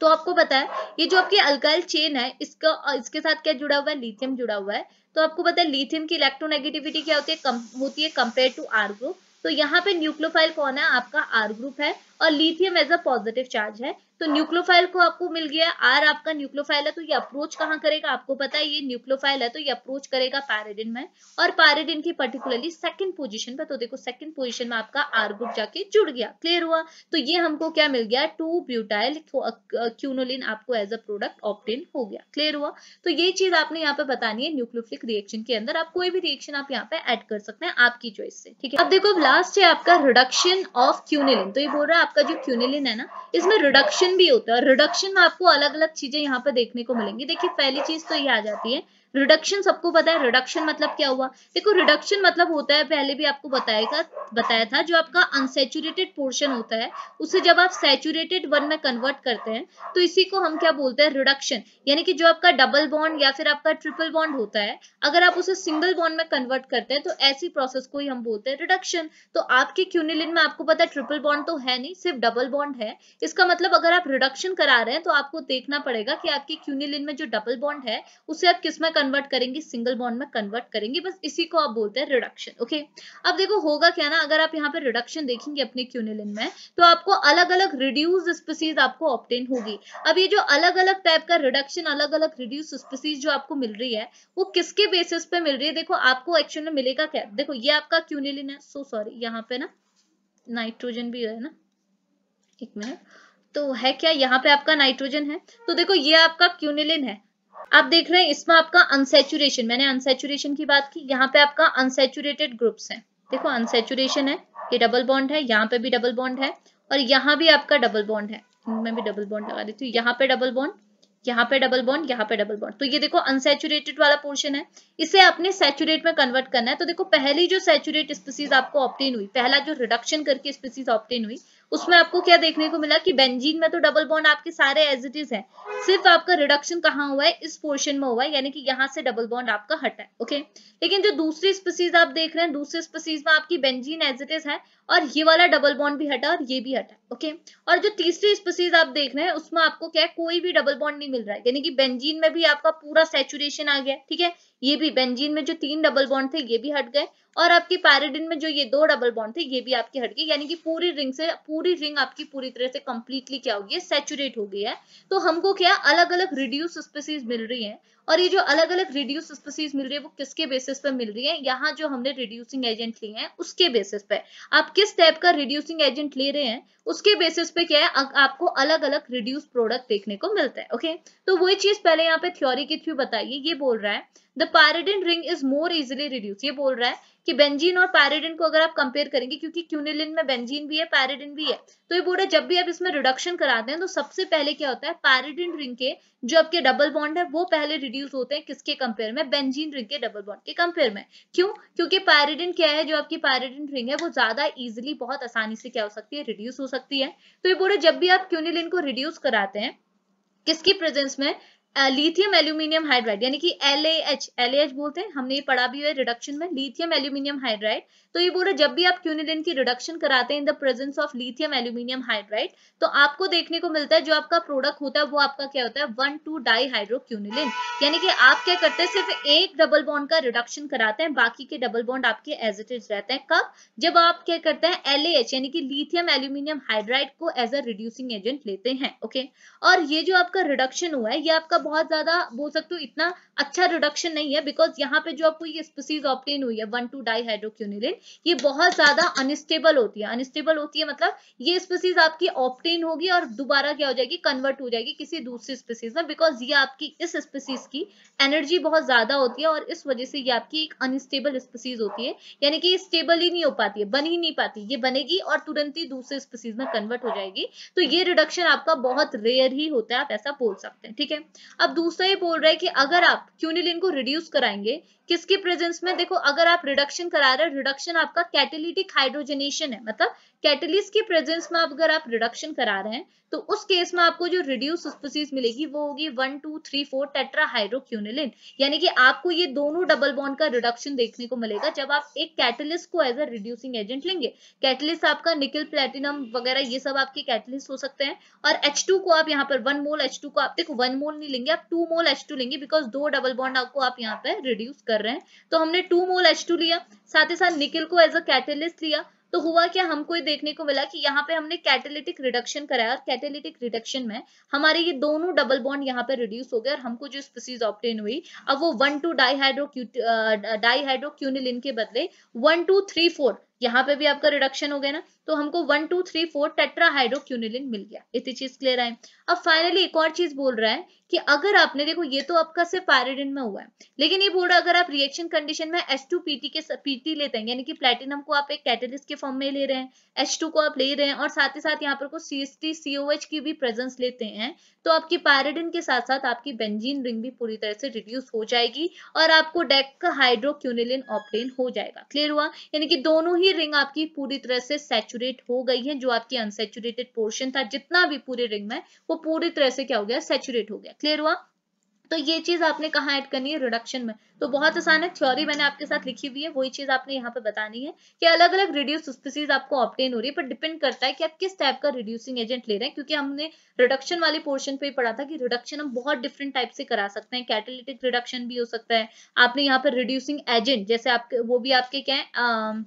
तो आपको पता है ये जो आपकी अल्काइल चेन है इसका uh, इसके साथ क्या जुड़ा हुआ है लिथियम जुड़ा हुआ है तो आपको पता है लिथियम की इलेक्ट्रोनेगेटिविटी क्या होती है कम होती है कंपेयर टू आर्गो तो यहाँ पे न्यूक्लोफाइल कौन है आपका आर ग्रुप है और lithium as a positive charge है तो न्यूक्लोफाइल को आपको मिल गया आर आपका न्यूक्लोफाइल है तो ये अप्रोच कहाँ करेगा आपको पता है ये न्यूक्लोफाइल है तो ये अप्रोच करेगा पैरेडिन में और पैरेडिन की पर्टिकुलरली सेकंड पोजीशन पर तो देखो सेकंड पोजीशन में आपका आर ग्रुप जाके जुड़ गया क्लियर हुआ तो ये हमको क्या मिल गया टू ब्यूटाइल क्यूनोलिन आपको एज अ प्रोडक्ट ऑप्टेन हो गया क्लियर हुआ तो ये चीज आपने यहाँ पे बतानी है न्यूक्लोफिलिक रिएक्शन के अंदर आप कोई भी रिएक्शन आप यहाँ पे एड कर सकते हैं आपकी चॉइस से ठीक है अब देखो लास्ट है आपका रिडक्शन ऑफ क्यूनिलिन तो ये बोल रहा है आपका जो क्यूनिलिन है ना इसमें रिडक्शन रिडक्शन भी होता है रिडक्शन में आपको अलग अलग चीजें यहाँ पर देखने को मिलेंगी देखिए पहली चीज तो ये आ जाती है रिडक्शन सबको पता है रिडक्शन मतलब क्या हुआ देखो रिडक्शन मतलब होता है पहले भी आपको बताएगा बताया था जो आपका अनसेचुरेटेड पोर्शन होता है उसे जब आप सेचुरेटेड वन में कन्वर्ट करते हैं तो इसी को हम क्या बोलते हैं रिडक्शन यानी कि जो आपका डबल बॉन्ड या फिर आपका ट्रिपल बॉन्ड होता है अगर आप उसे सिंगल बॉन्ड में कन्वर्ट करते हैं तो ऐसी प्रोसेस को ही हम बोलते हैं रिडक्शन तो आपके क्यूनिलिन में आपको पता है ट्रिपल बॉन्ड तो है नहीं सिर्फ डबल बॉन्ड है इसका मतलब अगर आप रिडक्शन करा रहे हैं तो आपको देखना पड़ेगा कि आपके क्यूनिलिन में जो डबल बॉन्ड है उसे आप किस में कन्वर्ट करेंगे सिंगल बॉन्ड में कन्वर्ट करेंगे बस इसी को आप बोलते हैं रिडक्शन ओके अब देखो होगा क्या ना अगर आप यहाँ पे रिडक्शन देखेंगे अपने क्यूनिलिन में तो आपको अलग अलग रिड्यूस स्पीसीज आपको ऑप्टेन होगी अब ये जो अलग अलग टाइप का रिडक्शन अलग अलग रिड्यूस स्पीसीज जो आपको मिल रही है वो किसके बेसिस पे मिल रही है देखो आपको एक्चुअल में मिलेगा क्या देखो ये आपका क्यूनिलिन है सो सॉरी यहाँ पे ना नाइट्रोजन भी है ना एक मिनट तो है क्या यहाँ पे आपका नाइट्रोजन है तो देखो ये आपका क्यूनिलिन है आप देख रहे हैं इसमें आपका अनसेचुरेशन मैंने अनसेचुरेशन की बात की यहाँ पे आपका अनसेचुरेटेड ग्रुप्स है देखो अनसेचुरेशन है ये डबल बॉन्ड है यहाँ पे भी डबल बॉन्ड है और यहाँ भी आपका डबल बॉन्ड है मैं भी डबल बॉन्ड लगा देती हूँ यहाँ पे डबल बॉन्ड यहाँ पे डबल बॉन्ड यहाँ पे डबल बॉन्ड तो ये देखो अनसेचुरेटेड वाला पोर्शन है इसे आपने सेचुरेट में कन्वर्ट करना है तो देखो पहली जो सैचुरेट स्पीसीज आपको ऑप्टेन हुई पहला जो रिडक्शन करके स्पीसीज ऑप्टेन हुई उसमें आपको क्या देखने को मिला कि बेंजीन में तो डबल बॉन्ड आपके सारे एज इट इज है सिर्फ आपका रिडक्शन कहाँ हुआ है इस पोर्शन में हुआ है यानी कि यहाँ से डबल बॉन्ड आपका हटा है ओके लेकिन जो दूसरी स्पीसीज आप देख रहे हैं दूसरी स्पीसीज में आपकी बेंजीन एज इट इज है और ये वाला डबल बॉन्ड भी हटा और ये भी हटा ओके और जो तीसरी स्पीसीज आप देख रहे हैं उसमें आपको क्या है कोई भी डबल बॉन्ड नहीं मिल रहा है यानी कि बेंजीन में भी आपका पूरा सेचुरेशन आ गया ठीक है ये भी बेंजीन में जो तीन डबल बॉन्ड थे ये भी हट गए और आपके पैराडिन में जो ये दो डबल बॉन्ड थे ये भी आपके हट गए यानी कि पूरी रिंग से पूरी रिंग आपकी पूरी तरह से कंप्लीटली क्या हो गई है सेचुरेट हो गई है तो हमको क्या अलग अलग रिड्यूस स्पीसीज मिल रही है और ये जो अलग अलग रिड्यूस स्पेसीज मिल रही है वो किसके बेसिस पे मिल रही है यहाँ जो हमने रिड्यूसिंग एजेंट लिए हैं उसके बेसिस पे आप किस टाइप का रिड्यूसिंग एजेंट ले रहे हैं उसके बेसिस पे क्या है आ, आपको अलग अलग रिड्यूस प्रोडक्ट देखने को मिलता है ओके तो वही चीज पहले यहाँ पे थ्योरी के थ्रू बताइए ये बोल रहा है the pyridine ring is more easily reduce ये बोल रहा है कि बेंजीन और पैरिडिन को अगर आप कंपेयर करेंगे क्योंकि क्यूनिलिन में बेंजीन भी है पैरिडिन भी है तो ये बोल रहा है जब भी आप इसमें रिडक्शन कराते हैं तो सबसे पहले क्या होता है पैरिडिन रिंग के जो आपके डबल बॉन्ड है वो पहले रिड्यूस होते हैं किसके कंपेयर में बेंजीन रिंग के डबल बॉन्ड के कंपेयर में क्यों क्योंकि पैरिडिन क्या है जो आपकी पैरिडिन रिंग है वो ज्यादा इजिली बहुत आसानी से क्या हो सकती है रिड्यूस हो सकती है तो ये बोल रहे जब भी आप क्यूनिलिन को रिड्यूस कराते हैं किसकी प्रेजेंस में लिथियम एल्यूमिनियम हाइड्राइड यानी कि एल एच बोलते हैं हमने ये पढ़ा भी है रिडक्शन में लिथियम एल्यूमिनियम हाइड्राइड तो ये बोल रहे जब भी आप क्यूनिलिन की रिडक्शन कराते हैं in the presence of lithium aluminium hydride तो आपको देखने को मिलता है जो आपका प्रोडक्ट होता है वो आपका क्या होता है वन टू डाई हाइड्रोक्यूनिलिन यानी कि आप क्या करते हैं सिर्फ एक डबल बॉन्ड का रिडक्शन कराते हैं बाकी के डबल बॉन्ड आपके एज इट इज रहते हैं कब जब आप क्या करते हैं एल यानी कि लिथियम एल्यूमिनियम हाइड्राइड को एज अ रिड्यूसिंग एजेंट लेते हैं ओके और ये जो आपका रिडक्शन हुआ है ये आपका बहुत ज्यादा बोल सकते हो इतना अच्छा रिडक्शन नहीं है बिकॉज यहाँ पे जो आपको ये स्पीसीज ऑप्टेन हुई है वन टू डाईहाइड्रोक्यूनिलिन ये बहुत ज्यादा अनस्टेबल होती है अनस्टेबल होती है मतलब ये स्पीसीज आपकी ऑप्टेन होगी और दोबारा क्या हो जाएगी कन्वर्ट हो जाएगी किसी दूसरी स्पीसीज में बिकॉज ये आपकी इस स्पीसीज की एनर्जी बहुत ज्यादा होती है और इस वजह से ये आपकी एक अनस्टेबल स्पीसीज होती है यानी कि स्टेबल ही नहीं हो पाती है बन ही नहीं पाती ये बनेगी और तुरंत ही दूसरे स्पीसीज में कन्वर्ट हो जाएगी तो ये रिडक्शन आपका बहुत रेयर ही होता है आप ऐसा बोल सकते हैं ठीक है अब दूसरा ये बोल रहा है कि अगर आप क्यूनिलिन को रिड्यूस कराएंगे किसके प्रेजेंस में देखो अगर आप रिडक्शन करा रहे हो रिडक्शन आपका कैटेलिटिक हाइड्रोजनेशन है मतलब कैटेलिस्ट के प्रेजेंस में आप अगर आप रिडक्शन करा रहे हैं तो उस केस में आपको जो रिड्यूस स्पीसीज मिलेगी वो होगी one two three four tetrahydroquinoline यानी कि आपको ये दोनों डबल बॉन्ड का रिडक्शन देखने को मिलेगा जब आप एक कैटलिस्ट को एज अ रिड्यूसिंग एजेंट लेंगे कैटलिस्ट आपका निकल प्लेटिनम वगैरह ये सब आपके कैटलिस्ट हो सकते हैं और एच को आप यहाँ पर वन मोल एच को आप देखो वन मोल नहीं लेंगे आप टू मोल एच लेंगे बिकॉज दो डबल बॉन्ड आपको आप यहाँ पर रिड्यूस कर कर रहे हैं तो हमने टू मोल एच टू लिया साथ ही साथ निकल को एज अ कैटेलिस्ट लिया तो हुआ क्या हमको ये देखने को मिला कि यहाँ पे हमने कैटेलिटिक रिडक्शन कराया और कैटेलिटिक रिडक्शन में हमारे ये दोनों डबल बॉन्ड यहाँ पे रिड्यूस हो गए और हमको जो स्पीसीज ऑप्टेन हुई अब वो वन टू डाईहाइड्रो डाईहाइड्रोक्यूनिलिन के बदले वन टू थ्री फोर यहाँ पे भी आपका रिडक्शन हो गया ना तो हमको one two three four tetrahydroquinoline मिल गया इतनी चीज क्लियर आए अब फाइनली एक और चीज बोल रहा है कि अगर आपने देखो ये तो आपका सिर्फ आयोडीन में हुआ है लेकिन ये बोल रहा है अगर आप रिएक्शन कंडीशन में एस टू पीटी के पीटी लेते हैं यानी कि प्लेटिनम को आप एक कैटेलिस्ट के फॉर्म में ले रहे हैं एच टू को आप ले रहे हैं और साथ ही साथ यहाँ पर सी एस टी एच की भी प्रेजेंस लेते हैं तो आपकी पैराडिन के साथ साथ आपकी बेंजीन रिंग भी पूरी तरह से रिड्यूस हो जाएगी और आपको डेक का हाइड्रोक्यूनिलिन ऑप्टेन हो जाएगा क्लियर हुआ यानी कि दोनों ही ये रिंग आपकी पूरी तरह से सेचुरेट हो गई है जो आपकी अनसेचुरेटेड पोर्शन था जितना भी पूरे रिंग में वो पूरी तरह से क्या हो गया सेचुरेट हो गया क्लियर हुआ तो ये चीज आपने कहा ऐड करनी है रिडक्शन में तो बहुत आसान है थ्योरी मैंने आपके साथ लिखी हुई है वही चीज आपने यहाँ पे बतानी है कि अलग अलग रिड्यूस स्पीसीज आपको ऑप्टेन हो रही है पर डिपेंड करता है कि आप किस टाइप का रिड्यूसिंग एजेंट ले रहे हैं क्योंकि हमने रिडक्शन वाले पोर्शन पे ही पढ़ा था कि रिडक्शन हम बहुत डिफरेंट टाइप से करा सकते हैं कैटेलिटिक रिडक्शन भी हो सकता है आपने यहाँ पर रिड्यूसिंग एजेंट जैसे आपके वो भी आपके क्या है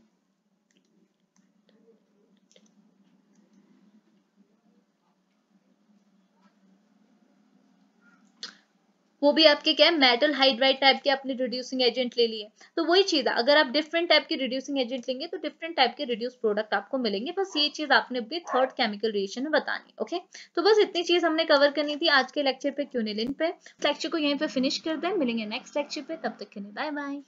वो भी आपके क्या है मेटल हाइड्राइड टाइप के आपने रिड्यूसिंग एजेंट ले लिए तो वही चीज है अगर आप डिफरेंट टाइप के रिड्यूसिंग एजेंट लेंगे तो डिफरेंट टाइप के रिड्यूस प्रोडक्ट आपको मिलेंगे बस ये चीज आपने अपनी थर्ड केमिकल रिएक्शन में बतानी ओके तो बस इतनी चीज हमने कवर करनी थी आज के लेक्चर पे क्यूनिलिन पे लेक्चर को यहीं पे फिनिश कर दे मिलेंगे नेक्स्ट लेक्चर पे तब तक के लिए बाय बाय